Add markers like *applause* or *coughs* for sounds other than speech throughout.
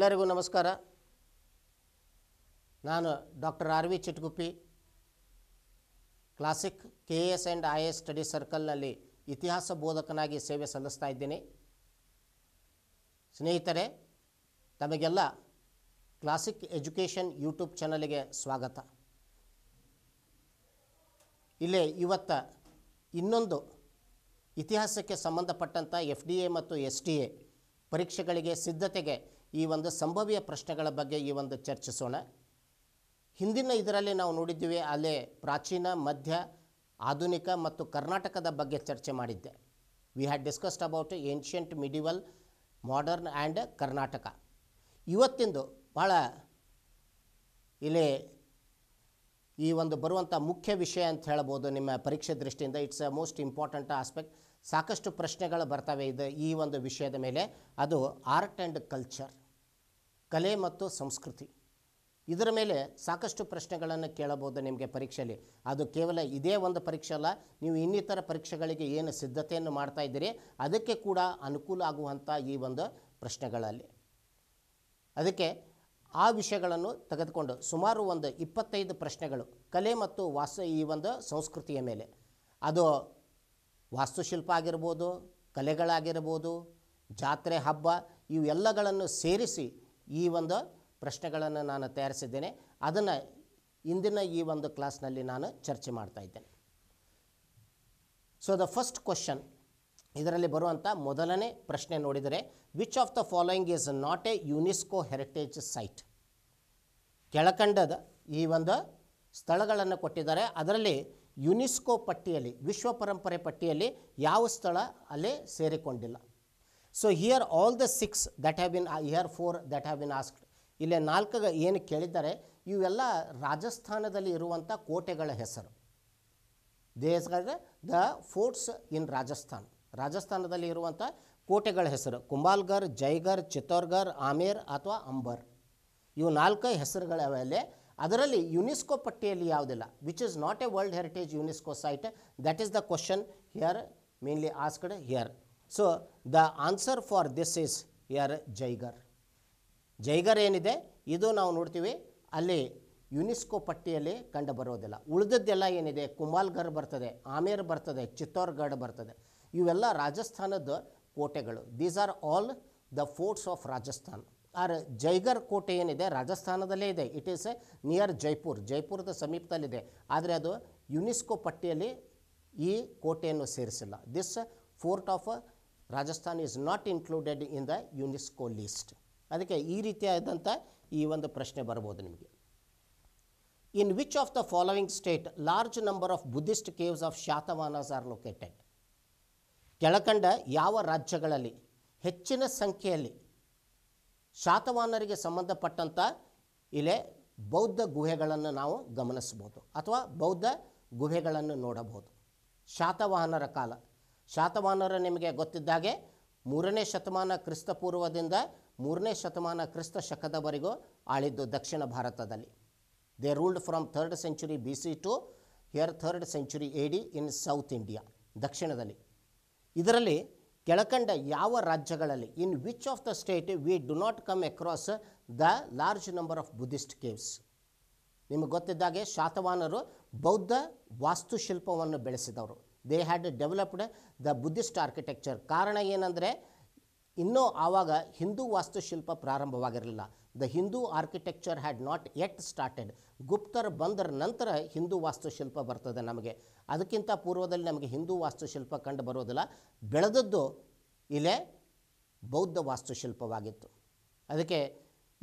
ಎಲ್ಲರಿಗೂ ನಮಸ್ಕಾರ ನಾನು doctor R V Chitguppi classic K S and I S study ಸರ್ಕಲ್ನಲ್ಲಿ ಇತಿಹಾಸ ಬೋಧಕನಾಗಿ ಸೇವೆ ಸಲ್ಲಿಸ್ತಾ ಇದ್ದೀನಿ ಸ್ನೇಹಿತರೆ ತಮಗೆಲ್ಲ ಕ್ಲಾಸಿಕ್ ಎಜುಕೇಷನ್ ಯೂಟ್ಯೂಬ್ ಚಾನಲಿಗೆ ಸ್ವಾಗತ ಇಲ್ಲೇ ಇವತ್ತ ಇನ್ನೊಂದು ಇತಿಹಾಸಕ್ಕೆ ಸಂಬಂಧಪಟ್ಟಂಥ ಎಫ್ ಡಿ ಎ ಮತ್ತು ಎಸ್ ಡಿ ಎ ಪರೀಕ್ಷೆಗಳಿಗೆ ಸಿದ್ಧತೆಗೆ ಈ ಒಂದು ಸಂಭವ್ಯ ಪ್ರಶ್ನೆಗಳ ಬಗ್ಗೆ ಈ ಒಂದು ಚರ್ಚಿಸೋಣ ಹಿಂದಿನ ಇದರಲ್ಲಿ ನಾವು ನೋಡಿದ್ದೀವಿ ಅಲ್ಲೇ ಪ್ರಾಚೀನ ಮಧ್ಯ ಆಧುನಿಕ ಮತ್ತು ಕರ್ನಾಟಕದ ಬಗ್ಗೆ ಚರ್ಚೆ ಮಾಡಿದ್ದೆ we had discussed about ancient medieval modern and Karnataka ಇವತ್ತಿಂದು ಭಾಳ ಇಲ್ಲಿ ಈ ಒಂದು ಬರುವಂಥ ಮುಖ್ಯ ವಿಷಯ ಅಂತ ಹೇಳ್ಬೋದು ನಿಮ್ಮ ಪರೀಕ್ಷೆ ದೃಷ್ಟಿಯಿಂದ it's a most important aspect ಸಾಕಷ್ಟು ಪ್ರಶ್ನೆಗಳು ಬರ್ತವೆ ಇದು ಈ ಒಂದು ವಿಷಯದ ಮೇಲೆ ಅದು ಆರ್ಟ್ ಆ್ಯಂಡ್ ಕಲ್ಚರ್ ಕಲೆ ಮತ್ತು ಸಂಸ್ಕೃತಿ ಇದರ ಮೇಲೆ ಸಾಕಷ್ಟು ಪ್ರಶ್ನೆಗಳನ್ನು ಕೇಳಬಹುದು ನಿಮಗೆ ಪರೀಕ್ಷೆಯಲ್ಲಿ ಅದು ಕೇವಲ ಇದೇ ಒಂದು ಪರೀಕ್ಷೆ ಅಲ್ಲ ನೀವು ಇನ್ನಿತರ ಪರೀಕ್ಷೆಗಳಿಗೆ ಏನು ಸಿದ್ಧತೆಯನ್ನು ಮಾಡ್ತಾ ಇದ್ದೀರಿ ಅದಕ್ಕೆ ಕೂಡ ಅನುಕೂಲ ಆಗುವಂಥ ಈ ಒಂದು ಪ್ರಶ್ನೆಗಳಲ್ಲಿ ಅದಕ್ಕೆ ಆ ವಿಷಯಗಳನ್ನು ತೆಗೆದುಕೊಂಡು ಸುಮಾರು ಒಂದು ಇಪ್ಪತ್ತೈದು ಪ್ರಶ್ನೆಗಳು ಕಲೆ ಮತ್ತು ವಾಸ ಈ ಒಂದು ಸಂಸ್ಕೃತಿಯ ಮೇಲೆ ಅದು ವಾಸ್ತುಶಿಲ್ಪ ಆಗಿರ್ಬೋದು ಕಲೆಗಳಾಗಿರ್ಬೋದು ಜಾತ್ರೆ ಹಬ್ಬ ಇವೆಲ್ಲಗಳನ್ನು ಸೇರಿಸಿ ಈ ಒಂದು ಪ್ರಶ್ನೆಗಳನ್ನು ನಾನು ತಯಾರಿಸಿದ್ದೇನೆ ಅದನ್ನು ಇಂದಿನ ಈ ಒಂದು ಕ್ಲಾಸ್ನಲ್ಲಿ ನಾನು ಚರ್ಚೆ ಮಾಡ್ತಾ ಇದ್ದೇನೆ ಸೊ ದ ಫಸ್ಟ್ ಕ್ವಶನ್ ಇದರಲ್ಲಿ ಬರುವಂಥ ಮೊದಲನೇ ಪ್ರಶ್ನೆ ನೋಡಿದರೆ which of the following is not a UNESCO heritage site ಕೆಳಕಂಡದ ಈ ಒಂದು ಸ್ಥಳಗಳನ್ನು ಕೊಟ್ಟಿದ್ದಾರೆ ಅದರಲ್ಲಿ ಯುನೆಸ್ಕೋ ಪಟ್ಟಿಯಲ್ಲಿ ವಿಶ್ವ ಪರಂಪರೆ ಪಟ್ಟಿಯಲ್ಲಿ ಯಾವ ಸ್ಥಳ ಅಲ್ಲಿ ಸೇರಿಕೊಂಡಿಲ್ಲ so here all the six that have been here four that have been asked ಇಲ್ಲೇ ನಾಲ್ಕು ಏನು ಕೇಳಿದ್ದಾರೆ ಇವೆಲ್ಲ ರಾಜಸ್ಥಾನದಲ್ಲಿ ಇರುವಂಥ ಕೋಟೆಗಳ ಹೆಸರು ದೇಸ್ಗಾದ್ರೆ ದ ಫೋರ್ಟ್ಸ್ ಇನ್ ರಾಜಸ್ಥಾನ್ ರಾಜಸ್ಥಾನದಲ್ಲಿ ಇರುವಂಥ ಕೋಟೆಗಳ ಹೆಸರು ಕುಂಬಾಲ್ಗರ್ ಜೈಗರ್ ಚಿತ್ತೋರ್ಗರ್ ಆಮೇರ್ ಅಥವಾ ಅಂಬರ್ ಇವು ನಾಲ್ಕು ಮೇಲೆ ಅದರಲ್ಲಿ ಯುನೆಸ್ಕೋ ಪಟ್ಟಿಯಲ್ಲಿ ಯಾವುದಿಲ್ಲ which is not a world heritage UNESCO site that is the question here mainly asked here so the answer for this is here Jaigarh Jaigarh ಏನಿದೆ ಇದು ನಾವು ನೋಡ್ತೀವಿ ಅಲ್ಲಿ ಯುನೆಸ್ಕೋ ಪಟ್ಟಿಯಲ್ಲಿ ಕಂಡು ಬರೋದಿಲ್ಲ ಉಳಿದದ್ದೆಲ್ಲ ಏನಿದೆ ಕುಮಾಲ್ಗರ್ ಬರ್ತದೆ ಆಮೇರ್ ಬರ್ತದೆ ಚಿತ್ತೋರ್ಗಢ ಬರ್ತದೆ ಇವೆಲ್ಲ ರಾಜಸ್ಥಾನದ ಕೋಟೆಗಳು these are all the forts of Rajasthan are Jaigarh ಕೋಟೆ ಏನಿದೆ ರಾಜಸ್ಥಾನದಲ್ಲೇ ಇದೆ ಇಟ್ ಈಸ್ ನಿಯರ್ ಜೈಪುರ್ ಜೈಪುರದ ಸಮೀಪದಲ್ಲಿದೆ ಆದರೆ ಅದು ಯುನೆಸ್ಕೋ ಪಟ್ಟಿಯಲ್ಲಿ ಈ ಕೋಟೆಯನ್ನು ಸೇರಿಸಿಲ್ಲ this fort of Rajasthan is not included in the UNESCO list ಅದಕ್ಕೆ ಈ ರೀತಿಯಾದಂಥ ಈ ಒಂದು ಪ್ರಶ್ನೆ ಬರ್ಬೋದು ನಿಮಗೆ in which of the following state large number of Buddhist caves of Shatavahanas are located ಕೆಳಕಂಡ ಯಾವ ರಾಜ್ಯಗಳಲ್ಲಿ ಹೆಚ್ಚಿನ ಸಂಖ್ಯೆಯಲ್ಲಿ ಶಾತವಾಹನರಿಗೆ ಸಂಬಂಧಪಟ್ಟಂಥ ಇಲ್ಲಿ ಬೌದ್ಧ ಗುಹೆಗಳನ್ನು ನಾವು ಗಮನಿಸ್ಬೋದು ಅಥವಾ ಬೌದ್ಧ ಗುಹೆಗಳನ್ನು ನೋಡಬಹುದು ಶಾತವಾಹನರ ಕಾಲ ಶಾತವಾಹನರ ನಿಮಗೆ ಗೊತ್ತಿದ್ದಾಗೆ ಮೂರನೇ ಶತಮಾನ ಕ್ರಿಸ್ತಪೂರ್ವದಿಂದ ಮೂರನೇ ಶತಮಾನ ಕ್ರಿಸ್ತ ಶಕದವರೆಗೂ ಆಳಿದ್ದು ದಕ್ಷಿಣ ಭಾರತದಲ್ಲಿ they ruled from third century B C to here third century A D in South India ದಕ್ಷಿಣದಲ್ಲಿ ಇದರಲ್ಲಿ ಕೆಳಕಂಡ ಯಾವ ರಾಜ್ಯಗಳಲ್ಲಿ in which of the state we do not come across the large number of Buddhist caves ನಿಮಗೆ ಗೊತ್ತಿದ್ದಾಗೆ ಶಾತವಾನರು ಬೌದ್ಧ ವಾಸ್ತುಶಿಲ್ಪವನ್ನು ಬೆಳೆಸಿದವರು they had developed the Buddhist architecture ಕಾರಣ ಏನಂದರೆ ಇನ್ನೂ ಆವಾಗ ಹಿಂದೂ ವಾಸ್ತುಶಿಲ್ಪ ಪ್ರಾರಂಭವಾಗಿರಲಿಲ್ಲ the Hindu architecture had not yet started ಗುಪ್ತರ್ ಬಂದರ ನಂತರ ಹಿಂದೂ ವಾಸ್ತುಶಿಲ್ಪ ಬರ್ತದೆ ನಮಗೆ ಅದಕ್ಕಿಂತ ಪೂರ್ವದಲ್ಲಿ ನಮಗೆ ಹಿಂದೂ ವಾಸ್ತುಶಿಲ್ಪ ಕಂಡು ಬರೋದಿಲ್ಲ ಬೆಳೆದದ್ದು ಇಲ್ಲೇ ಬೌದ್ಧ ವಾಸ್ತುಶಿಲ್ಪವಾಗಿತ್ತು ಅದಕ್ಕೆ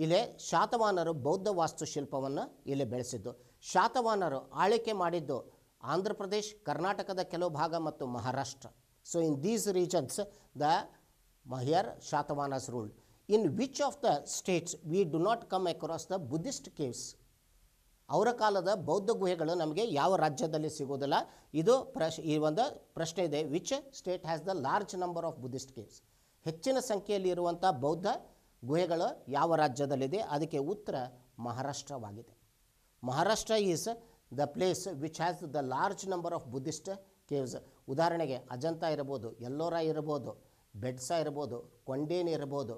ಇಲ್ಲೇ ಶಾತವಾನರು ಬೌದ್ಧ ವಾಸ್ತುಶಿಲ್ಪವನ್ನು ಇಲ್ಲಿ ಬೆಳೆಸಿದ್ದು ಶಾತವಾನರು ಆಳಿಕೆ ಮಾಡಿದ್ದು ಆಂಧ್ರ ಪ್ರದೇಶ್ ಕರ್ನಾಟಕದ ಕೆಲವು ಭಾಗ ಮತ್ತು Maharashtra so in these regions the here Shatavahanas ruled. In which of the states we do not come across the Buddhist caves ಅವರ ಕಾಲದ ಬೌದ್ಧ ಗುಹೆಗಳು ನಮಗೆ ಯಾವ ರಾಜ್ಯದಲ್ಲಿ ಸಿಗೋದಿಲ್ಲ ಇದು ಪ್ರಶ್ ಈ ಒಂದು ಪ್ರಶ್ನೆ ಇದೆ which state has the large number of Buddhist caves ಹೆಚ್ಚಿನ ಸಂಖ್ಯೆಯಲ್ಲಿ ಇರುವಂಥ ಬೌದ್ಧ ಗುಹೆಗಳು ಯಾವ ರಾಜ್ಯದಲ್ಲಿದೆ ಅದಕ್ಕೆ ಉತ್ತರ ಮಹಾರಾಷ್ಟ್ರವಾಗಿದೆ Maharashtra is the place which has the large number of Buddhist caves ಉದಾಹರಣೆಗೆ ಅಜಂತಾ ಇರ್ಬೋದು ಎಲ್ಲೋರ ಇರ್ಬೋದು ಬೆಡ್ಸ ಇರ್ಬೋದು ಕೊಂಡೇನಿ ಇರ್ಬೋದು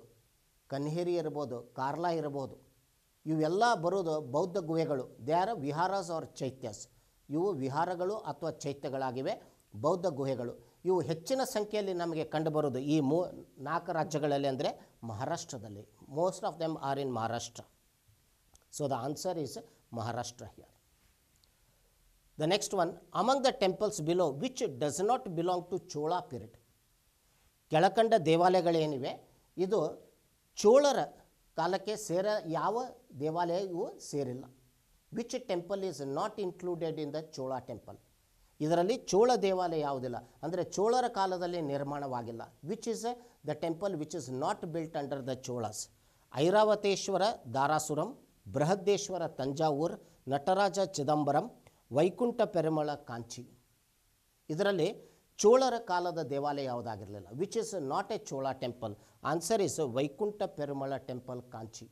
ಕನ್ಹೇರಿ ಇರ್ಬೋದು ಕಾರ್ಲಾ ಇರ್ಬೋದು ಇವೆಲ್ಲ ಬರೋದು ಬೌದ್ಧ ಗುಹೆಗಳು they are viharas or chaityas ಇವು ವಿಹಾರಗಳು ಅಥವಾ ಚೈತ್ಯಗಳಾಗಿವೆ ಬೌದ್ಧ ಗುಹೆಗಳು ಇವು ಹೆಚ್ಚಿನ ಸಂಖ್ಯೆಯಲ್ಲಿ ನಮಗೆ ಕಂಡುಬರೋದು ಈ ಮೂ ನಾಲ್ಕು ರಾಜ್ಯಗಳಲ್ಲಿ ಅಂದರೆ ಮಹಾರಾಷ್ಟ್ರದಲ್ಲಿ most of them are in Maharashtra so the answer is Maharashtra here the next one among the temples below which does not belong to Chola period ಕೆಳಕಂಡ ದೇವಾಲಯಗಳೇನಿವೆ ಇದು ಚೋಳರ ಕಾಲಕ್ಕೆ ಸೇರ ಯಾವ ದೇವಾಲಯವೂ ಸೇರಿಲ್ಲ which temple is not included in the Chola temple ಇದರಲ್ಲಿ ಚೋಳ ದೇವಾಲಯ ಯಾವುದಿಲ್ಲ ಅಂದರೆ ಚೋಳರ ಕಾಲದಲ್ಲಿ ನಿರ್ಮಾಣವಾಗಿಲ್ಲ which is the temple which is not built under the Cholas Airavateshwara Darasuram ಬೃಹದ್ದೇಶ್ವರ Thanjavur Nataraja Chidambaram Vaikuntha Perumal Kanchi ಇದರಲ್ಲಿ ಚೋಳರ ಕಾಲದ ದೇವಾಲಯ ಯಾವುದಾಗಿರಲಿಲ್ಲ which is not a Chola temple answer is Vaikuntha Perumal temple Kanchi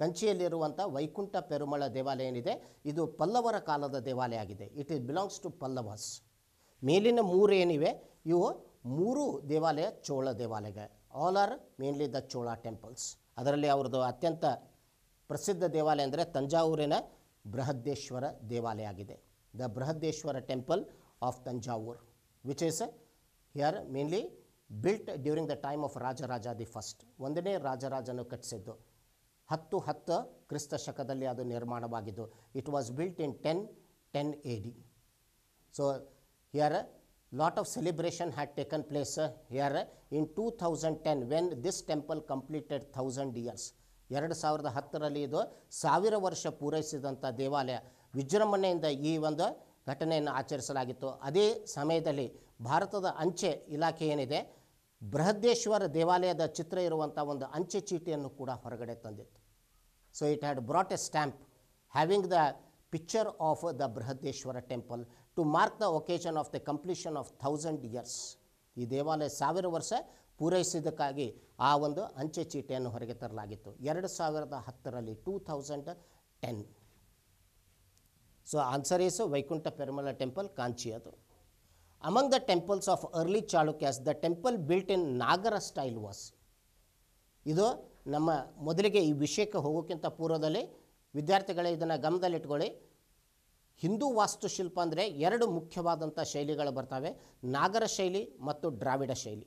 ಕಂಚಿಯಲ್ಲಿರುವಂಥ ವೈಕುಂಠ ಪೆರುಮಳ ದೇವಾಲಯ ಏನಿದೆ ಇದು ಪಲ್ಲವರ ಕಾಲದ ದೇವಾಲಯ ಆಗಿದೆ it is belongs to Pallavas ಮೇಲಿನ ಮೂರು ಏನಿವೆ ಇವು ಮೂರು ದೇವಾಲಯ ಚೋಳ ದೇವಾಲಯ all are mainly the Chola temples ಅದರಲ್ಲಿ ಅವ್ರದ್ದು ಅತ್ಯಂತ ಪ್ರಸಿದ್ಧ ದೇವಾಲಯ ಅಂದರೆ ತಂಜಾವೂರಿನ ಬೃಹದ್ದೇಶ್ವರ ದೇವಾಲಯ ಆಗಿದೆ the Brihadeeshwara temple of Thanjavur which is here mainly built during the time of Rajaraja the first ಒಂದನೇ ರಾಜರಾಜನು ಕಟ್ಟಿಸಿದ್ದು ಹತ್ತು ಹತ್ತು ಕ್ರಿಸ್ತ ಶಕದಲ್ಲಿ ಅದು ನಿರ್ಮಾಣವಾಗಿದ್ದು it was built in ten ten A D so here lot of celebration had taken place here in two thousand ten when this temple completed thousand years ಎರಡು ಸಾವಿರದ ಹತ್ತರಲ್ಲಿ ಇದು ಸಾವಿರ ವರ್ಷ ಪೂರೈಸಿದಂಥ ದೇವಾಲಯ ವಿಜೃಂಭಣೆಯಿಂದ ಈ ಒಂದು ಘಟನೆಯನ್ನು ಆಚರಿಸಲಾಗಿತ್ತು ಅದೇ ಸಮಯದಲ್ಲಿ ಭಾರತದ ಅಂಚೆ ಇಲಾಖೆ ಏನಿದೆ ಬೃಹದೇಶ್ವರ ದೇವಾಲಯದ ಚಿತ್ರ ಇರುವಂಥ ಒಂದು ಅಂಚೆ ಚೀಟಿಯನ್ನು ಕೂಡ ಹೊರಗಡೆ ತಂದಿತ್ತು so it had brought a stamp having the picture of the Brihadeeshwara temple to mark the occasion of the completion of thousand years ಈ ದೇವಾಲಯ ಸಾವಿರ ವರ್ಷ ಪೂರೈಸಿದ್ದಕ್ಕಾಗಿ ಆ ಒಂದು ಅಂಚೆ ಚೀಟಿಯನ್ನು ಹೊರಗೆ ತರಲಾಗಿತ್ತು ಎರಡು ಸಾವಿರದ ಹತ್ತರಲ್ಲಿ two thousand ten so answer is Vaikuntha Perumal temple Kanchi ಅದು among the temples of early Chalukyas, the temple built in Nagara style was ಇದು ನಮ್ಮ ಮೊದಲಿಗೆ ಈ ವಿಷಯಕ್ಕೆ ಹೋಗೋಕ್ಕಿಂತ ಪೂರ್ವದಲ್ಲಿ ವಿದ್ಯಾರ್ಥಿಗಳೇ ಇದನ್ನು ಗಮನದಲ್ಲಿಟ್ಕೊಳ್ಳಿ ಹಿಂದೂ ವಾಸ್ತುಶಿಲ್ಪ ಅಂದರೆ ಎರಡು ಮುಖ್ಯವಾದಂಥ ಶೈಲಿಗಳು ಬರ್ತವೆ ನಾಗರ ಶೈಲಿ ಮತ್ತು ದ್ರಾವಿಡ ಶೈಲಿ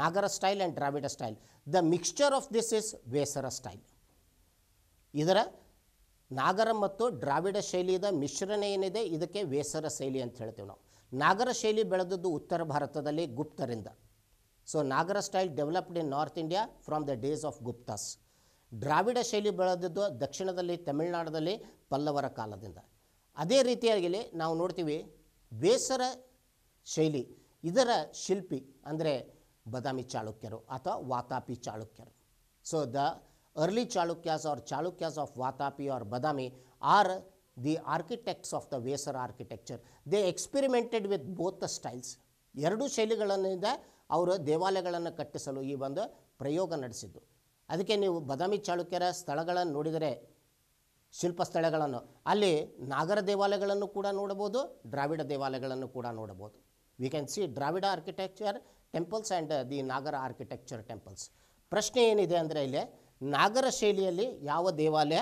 Nagara style and Dravida style the mixture of this is Vesara style ಇದರ ನಾಗರ ಮತ್ತು ದ್ರಾವಿಡ ಶೈಲಿಯದ ಮಿಶ್ರಣ ಏನಿದೆ ಇದಕ್ಕೆ ವೇಸರ ಶೈಲಿ ಅಂತ ಹೇಳ್ತೀವಿ ನಾವು ನಾಗರ ಶೈಲಿ ಬೆಳೆದದ್ದು ಉತ್ತರ ಭಾರತದಲ್ಲಿ ಗುಪ್ತರಿಂದ so Nagara style developed in North India from the days of Guptas Dravida ಶೈಲಿ ಬೆಳೆದದ್ದು ದಕ್ಷಿಣದಲ್ಲಿ ತಮಿಳುನಾಡದಲ್ಲಿ ಪಲ್ಲವರ ಕಾಲದಿಂದ ಅದೇ ರೀತಿಯಾಗಿ ನಾವು ನೋಡ್ತೀವಿ ವೇಸರ ಶೈಲಿ ಇದರ ಶಿಲ್ಪಿ ಅಂದರೆ ಬದಾಮಿ ಚಾಳುಕ್ಯರು ಅಥವಾ ವಾತಾಪಿ ಚಾಳುಕ್ಯರು so the early Chalukyas or Chalukyas of Vatapi or Badami are the architects of the Vesara architecture they experimented with both styles ಎರಡೂ ಎರಡು ಶೈಲಿಗಳಿಂದ ಅವರು ದೇವಾಲಯಗಳನ್ನು ಕಟ್ಟಿಸಲು ಈ ಒಂದು ಪ್ರಯೋಗ ನಡೆಸಿದ್ದು ಅದಕ್ಕೆ ನೀವು ಬದಾಮಿ ಚಾಳುಕ್ಯರ ಸ್ಥಳಗಳನ್ನು ನೋಡಿದರೆ ಶಿಲ್ಪ ಸ್ಥಳಗಳನ್ನು ಅಲ್ಲಿ ನಾಗರ ದೇವಾಲಯಗಳನ್ನು ಕೂಡ ನೋಡಬಹುದು ದ್ರಾವಿಡ ದೇವಾಲಯಗಳನ್ನು ಕೂಡ ನೋಡಬಹುದು we can see Dravida architecture temples and the Nagara architecture temples ಪ್ರಶ್ನೆ ಏನಿದೆ ಅಂದರೆ ಇಲ್ಲಿ ನಾಗರ ಶೈಲಿಯಲ್ಲಿ ಯಾವ ದೇವಾಲಯ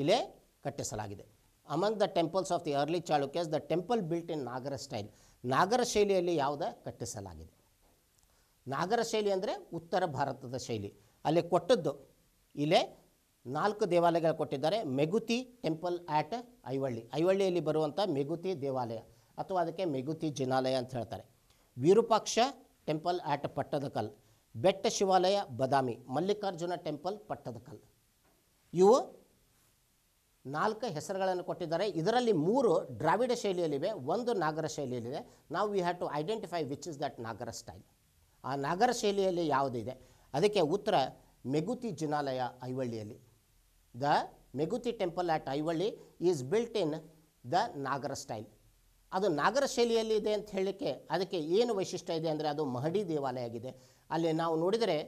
ಇಲ್ಲೇ ಕಟ್ಟಿಸಲಾಗಿದೆ among the temples of the early Chalukyas the temple built in Nagara style Nagara ಶೈಲಿಯಲ್ಲಿ ಯಾವುದೇ ಕಟ್ಟಿಸಲಾಗಿದೆ ನಾಗರ ಶೈಲಿ ಅಂದರೆ ಉತ್ತರ ಭಾರತದ ಶೈಲಿ ಅಲ್ಲಿ ಕೊಟ್ಟದ್ದು ಇಲ್ಲೇ ನಾಲ್ಕು ದೇವಾಲಯಗಳು ಕೊಟ್ಟಿದ್ದಾರೆ ಮೆಗುತಿ ಟೆಂಪಲ್ ಆ್ಯಟ್ ಐವಳ್ಳಿ ಐವಳ್ಳಿಯಲ್ಲಿ ಬರುವಂಥ ಮೆಗುತಿ ದೇವಾಲಯ ಅಥವಾ ಅದಕ್ಕೆ ಮೆಗುತಿ ಜಿನಾಲಯ ಅಂತ ಹೇಳ್ತಾರೆ ವಿರೂಪಾಕ್ಷ ಟೆಂಪಲ್ ಆ್ಯಟ್ ಪಟ್ಟದಕಲ್ ಬೆಟ್ಟ ಶಿವಾಲಯ ಬದಾಮಿ ಮಲ್ಲಿಕಾರ್ಜುನ ಟೆಂಪಲ್ ಪಟ್ಟದಕಲ್ ಇವು ನಾಲ್ಕು ಹೆಸರುಗಳನ್ನು ಕೊಟ್ಟಿದ್ದಾರೆ ಇದರಲ್ಲಿ ಮೂರು ದ್ರಾವಿಡ ಶೈಲಿಯಲ್ಲಿವೆ ಒಂದು ನಾಗರ ಶೈಲಿಯಲ್ಲಿದೆ ನಾವು we have to identify which is that Nagara style ಆ ನಾಗರ ಶೈಲಿಯಲ್ಲಿ ಯಾವುದಿದೆ ಅದಕ್ಕೆ ಉತ್ತರ ಮೆಗುತಿ ಜಿನಾಲಯ ಐವಳ್ಳಿಯಲ್ಲಿ the Meguti temple at Aihole is built in the Nagara style ಅದು ನಾಗರ ಶೈಲಿಯಲ್ಲಿ ಇದೆ ಅಂತ ಹೇಳಲಿಕ್ಕೆ ಅದಕ್ಕೆ ಏನು ವೈಶಿಷ್ಟ್ಯ ಇದೆ ಅಂದರೆ ಅದು ಮಹಡಿ ದೇವಾಲಯ ಆಗಿದೆ ಅಲ್ಲಿ ನಾವು ನೋಡಿದರೆ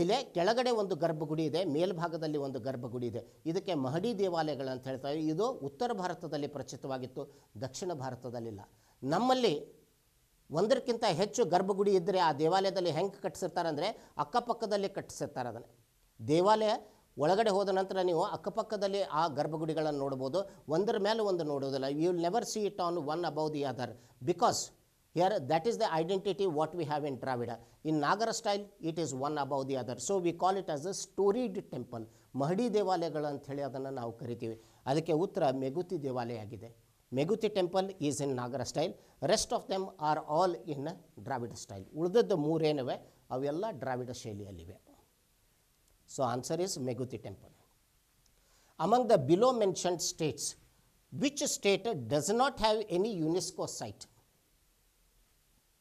ಇಲ್ಲೇ ಕೆಳಗಡೆ ಒಂದು ಗರ್ಭಗುಡಿ ಇದೆ ಮೇಲ್ಭಾಗದಲ್ಲಿ ಒಂದು ಗರ್ಭಗುಡಿ ಇದೆ ಇದಕ್ಕೆ ಮಹಡಿ ದೇವಾಲಯಗಳಂತ ಹೇಳ್ತಾರೆ ಇದು ಉತ್ತರ ಭಾರತದಲ್ಲಿ ಪ್ರಚಿತವಾಗಿತ್ತು ದಕ್ಷಿಣ ಭಾರತದಲ್ಲಿಲ್ಲ ನಮ್ಮಲ್ಲಿ ಒಂದಕ್ಕಿಂತ ಹೆಚ್ಚು ಗರ್ಭಗುಡಿ ಇದ್ದರೆ ಆ ದೇವಾಲಯದಲ್ಲಿ ಹೆಂಗೆ ಕಟ್ಟಿಸಿರ್ತಾರೆ ಅಂದರೆ ಅಕ್ಕಪಕ್ಕದಲ್ಲಿ ಕಟ್ಟಿಸಿರ್ತಾರೆ ಅದನ್ನು ದೇವಾಲಯ ಒಳಗಡೆ ಹೋದ ನಂತರ ನೀವು ಅಕ್ಕಪಕ್ಕದಲ್ಲಿ ಆ ಗರ್ಭಗುಡಿಗಳನ್ನು ನೋಡ್ಬೋದು ಒಂದರ ಮೇಲೆ ಒಂದು ನೋಡೋದಿಲ್ಲ you will never see it on one above the other because Here that is the identity what we have in Dravida. In Nagara style it is one above the other. So we call it as a storied temple. ಮಹಡಿ ದೇವಾಲಯಗಳು ಅಂಥೇಳಿ ಅದನ್ನು ನಾವು ಕರಿತೀವಿ ಅದಕ್ಕೆ ಉತ್ತರ ಮೆಗುತಿ ದೇವಾಲಯ ಆಗಿದೆ Meguti temple is in Nagara style rest of them are all in Dravida style ಉಳಿದದ್ದು ಮೂರೇನವೆ ಅವೆಲ್ಲ ಡ್ರಾವಿಡ ಶೈಲಿಯಲ್ಲಿವೆ so answer is Meguti temple among the below mentioned states which state does not have any UNESCO site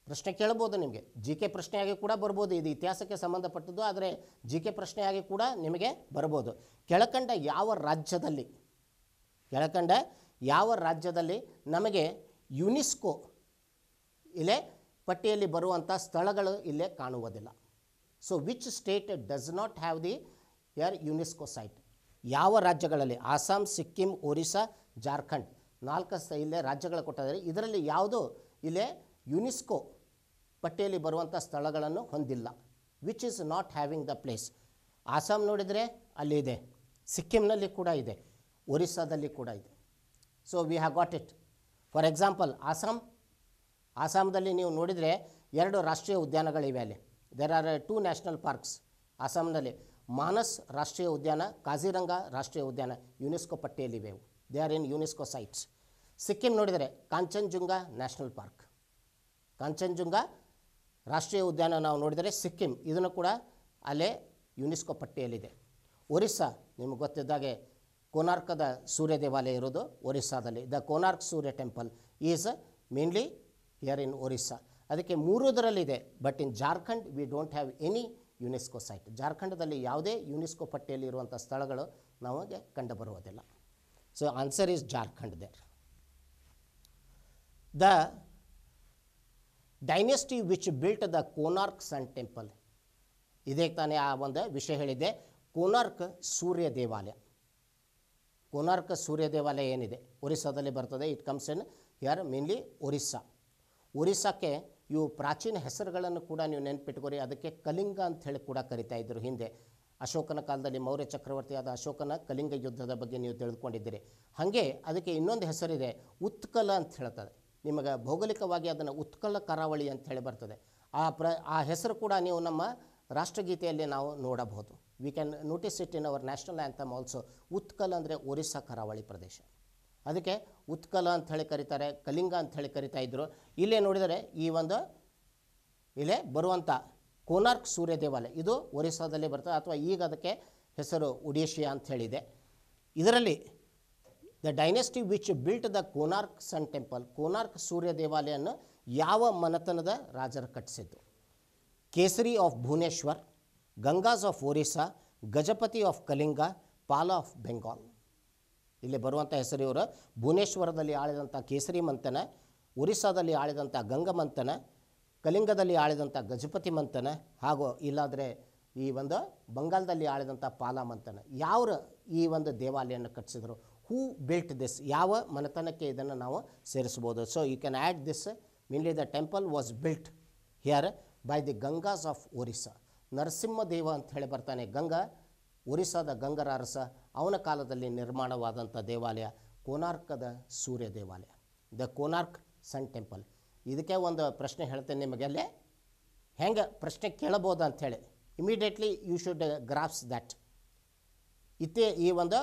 ಪ್ರಶ್ನೆ ಕೇಳ್ಬೋದು ನಿಮಗೆ ಜಿ ಕೆ ಪ್ರಶ್ನೆಯಾಗಿ ಕೂಡ ಬರ್ಬೋದು ಇದು ಇತಿಹಾಸಕ್ಕೆ ಸಂಬಂಧಪಟ್ಟದ್ದು ಆದರೆ ಜಿ ಕೆ ಪ್ರಶ್ನೆಯಾಗಿ ಕೂಡ ನಿಮಗೆ ಬರ್ಬೋದು ಕೆಳಕಂಡ ಯಾವ ರಾಜ್ಯದಲ್ಲಿ ಕೆಳಕಂಡ ಯಾವ ರಾಜ್ಯದಲ್ಲಿ ನಮಗೆ ಯುನಿಸ್ಕೋ ಇಲ್ಲೇ ಪಟ್ಟಿಯಲ್ಲಿ ಬರುವಂಥ ಸ್ಥಳಗಳು ಇಲ್ಲೇ ಕಾಣುವುದಿಲ್ಲ so which state does not have the year UNESCO site ಯಾವ ರಾಜ್ಯಗಳಲ್ಲಿ ಆಸಾಂ ಸಿಕ್ಕಿಂ ಒರಿಸ್ಸಾ ಜಾರ್ಖಂಡ್ ನಾಲ್ಕು ಇಲ್ಲೇ ರಾಜ್ಯಗಳು ಕೊಟ್ಟಿದ್ದಾರೆ ಇದರಲ್ಲಿ ಯಾವುದು ಇಲ್ಲೇ ಯುನಿಸ್ಕೋ ಪಟ್ಟಿಯಲ್ಲಿ ಬರುವಂಥ ಸ್ಥಳಗಳನ್ನು ಹೊಂದಿಲ್ಲ which is not having the place Assam ನೋಡಿದರೆ ಅಲ್ಲಿ ಇದೆ ಸಿಕ್ಕಿಂನಲ್ಲಿ ಕೂಡ ಇದೆ ಒರಿಸ್ಸಾದಲ್ಲಿ ಕೂಡ ಇದೆ so we have got it for example Assam ಆಸಾಮ್ದಲ್ಲಿ ನೀವು ನೋಡಿದರೆ ಎರಡು ರಾಷ್ಟ್ರೀಯ ಉದ್ಯಾನಗಳಿವೆ ಅಲ್ಲಿ there are two national parks ಆಸಾಮ್ನಲ್ಲಿ ಮಾನಸ್ ರಾಷ್ಟ್ರೀಯ ಉದ್ಯಾನ ಕಾಜಿರಂಗ ರಾಷ್ಟ್ರೀಯ ಉದ್ಯಾನ ಯುನೆಸ್ಕೋ ಪಟ್ಟಿಯಲ್ಲಿವೆ they are in UNESCO sites Sikkim ನೋಡಿದರೆ ಕಾಂಚನ್ಜುಂಗ ನ್ಯಾಷನಲ್ ಪಾರ್ಕ್ ಕಾಂಚನ್ಜುಂಗ ರಾಷ್ಟ್ರೀಯ ಉದ್ಯಾನ ನಾವು ನೋಡಿದರೆ ಸಿಕ್ಕಿಂ ಇದನ್ನು ಕೂಡ ಅಲ್ಲೇ ಯುನೆಸ್ಕೋ ಪಟ್ಟಿಯಲ್ಲಿದೆ ಒರಿಸ್ಸಾ ನಿಮಗೆ ಗೊತ್ತಿದ್ದಾಗೆ ಕೋನಾರ್ಕದ ಸೂರ್ಯ ದೇವಾಲಯ ಇರೋದು ಒರಿಸ್ಸಾದಲ್ಲಿ the Konark Surya temple is mainly here in Orissa ಅದಕ್ಕೆ ಮೂರುದರಲ್ಲಿದೆ but in Jharkhand we don't have any UNESCO site ಜಾರ್ಖಂಡದಲ್ಲಿ ಯಾವುದೇ ಯುನೆಸ್ಕೋ ಪಟ್ಟಿಯಲ್ಲಿ ಇರುವಂಥ ಸ್ಥಳಗಳು ನಮಗೆ ಕಂಡುಬರುವುದಿಲ್ಲ so answer is Jharkhand there the dynasty which built the Konark sun temple ಇದೇ ತಾನೇ ಆ ಒಂದು ವಿಷಯ ಹೇಳಿದೆ ಕೋನಾರ್ಕ್ ಸೂರ್ಯ ದೇವಾಲಯ ಕೋನಾರ್ಕ್ ಸೂರ್ಯ ದೇವಾಲಯ ಏನಿದೆ ಒರಿಸ್ಸಾದಲ್ಲಿ ಬರ್ತದೆ it comes in here mainly Orissa ಒರಿಸ್ಸಾಕ್ಕೆ ಇವು ಪ್ರಾಚೀನ ಹೆಸರುಗಳನ್ನು ಕೂಡ ನೀವು ನೆನ್ಪಿಟ್ಕೊರಿ ಅದಕ್ಕೆ ಕಲಿಂಗ ಅಂತ ಹೇಳಿ ಕೂಡ ಕರಿತಾ ಇದ್ದರು ಹಿಂದೆ ಅಶೋಕನ ಕಾಲದಲ್ಲಿ ಮೌರ್ಯ ಚಕ್ರವರ್ತಿ ಆದ ಅಶೋಕನ ಕಲಿಂಗ ಯುದ್ಧದ ಬಗ್ಗೆ ನೀವು ತಿಳಿದುಕೊಂಡಿದ್ದೀರಿ ಹಾಗೆ ಅದಕ್ಕೆ ಇನ್ನೊಂದು ಹೆಸರಿದೆ ಉತ್ಕಲ ಅಂತ ಹೇಳ್ತದೆ ನಿಮಗೆ ಭೌಗೋಳಿಕವಾಗಿ ಅದನ್ನು ಉತ್ಕಲ ಕರಾವಳಿ ಅಂತ ಹೇಳಿ ಬರ್ತದೆ ಆ ಪ್ರ ಆ ಹೆಸರು ಕೂಡ ನೀವು ನಮ್ಮ ರಾಷ್ಟ್ರಗೀತೆಯಲ್ಲಿ ನಾವು ನೋಡಬಹುದು we can notice it in our national anthem also Utkal ಅಂದರೆ ಒರಿಸ್ಸಾ ಕರಾವಳಿ ಪ್ರದೇಶ ಅದಕ್ಕೆ ಉತ್ಕಲ ಅಂತ ಹೇಳಿ ಕರೀತಾರೆ ಕಲಿಂಗ ಅಂತ ಹೇಳಿ ಕರಿತಾ ಇದ್ದರು ಇಲ್ಲೇ ನೋಡಿದರೆ ಈ ಒಂದು ಇಲ್ಲೇ ಬರುವಂಥ ಕೋನಾರ್ಕ್ ಸೂರ್ಯ ದೇವಾಲಯ ಇದು ಒರಿಸ್ಸಾದಲ್ಲಿ ಬರ್ತದೆ ಅಥವಾ ಈಗ ಅದಕ್ಕೆ ಹೆಸರು ಒಡಿಶಿಯಾ ಅಂತ ಹೇಳಿದೆ ಇದರಲ್ಲಿ the dynasty which built the Konark sun temple Konark ಸೂರ್ಯ ದೇವಾಲಯನ್ನು ಯಾವ ಮನತನದ ರಾಜರು ಕಟ್ಟಿಸಿದ್ದು Kesari of Bhubaneswar Gangas of Orissa Gajapati of Kalinga Pala of Bengal ಇಲ್ಲಿ ಬರುವಂಥ ಹೆಸರು ಇವರು ಭುವನೇಶ್ವರದಲ್ಲಿ ಆಳಿದಂಥ ಕೇಸರಿ ಮಂಥನ ಒರಿಸ್ಸಾದಲ್ಲಿ ಆಳಿದಂಥ ಗಂಗ ಮಂಥನ ಕಲಿಂಗದಲ್ಲಿ ಆಳಿದಂಥ ಗಜಪತಿ ಮಂಥನ ಹಾಗೂ ಇಲ್ಲಾದರೆ ಈ ಒಂದು ಬಂಗಾಲದಲ್ಲಿ ಆಳಿದಂಥ ಪಾಲ ಮಂಥನ ಯಾರು ಈ ಒಂದು ದೇವಾಲಯನ ಕಟ್ಟಿಸಿದರು ಹೂ ಬಿಲ್ಟ್ ದಿಸ್ ಯಾವ ಮನೆತನಕ್ಕೆ ಇದನ್ನು ನಾವು ಸೇರಿಸ್ಬೋದು so you can add this mainly the temple was built here by the Gangas of Orissa Narasimha Deva ಅಂತ ಹೇಳಿ ಬರ್ತಾನೆ ಗಂಗಾ ಒರಿಸ್ಸಾದ ಗಂಗರ ಅರಸ ಅವನ ಕಾಲದಲ್ಲಿ ನಿರ್ಮಾಣವಾದಂಥ ದೇವಾಲಯ ಕೋನಾರ್ಕದ ಸೂರ್ಯ ದೇವಾಲಯ ದ ಕೋನಾರ್ಕ್ ಸನ್ ಟೆಂಪಲ್ ಇದಕ್ಕೆ ಒಂದು ಪ್ರಶ್ನೆ ಹೇಳ್ತೇನೆ ನಿಮಗೆ ಅಲ್ಲೇ ಹೆಂಗೆ ಪ್ರಶ್ನೆ ಕೇಳಬಹುದು ಅಂಥೇಳಿ immediately you should grasp that ಇತ್ತೇ ಈ ಒಂದು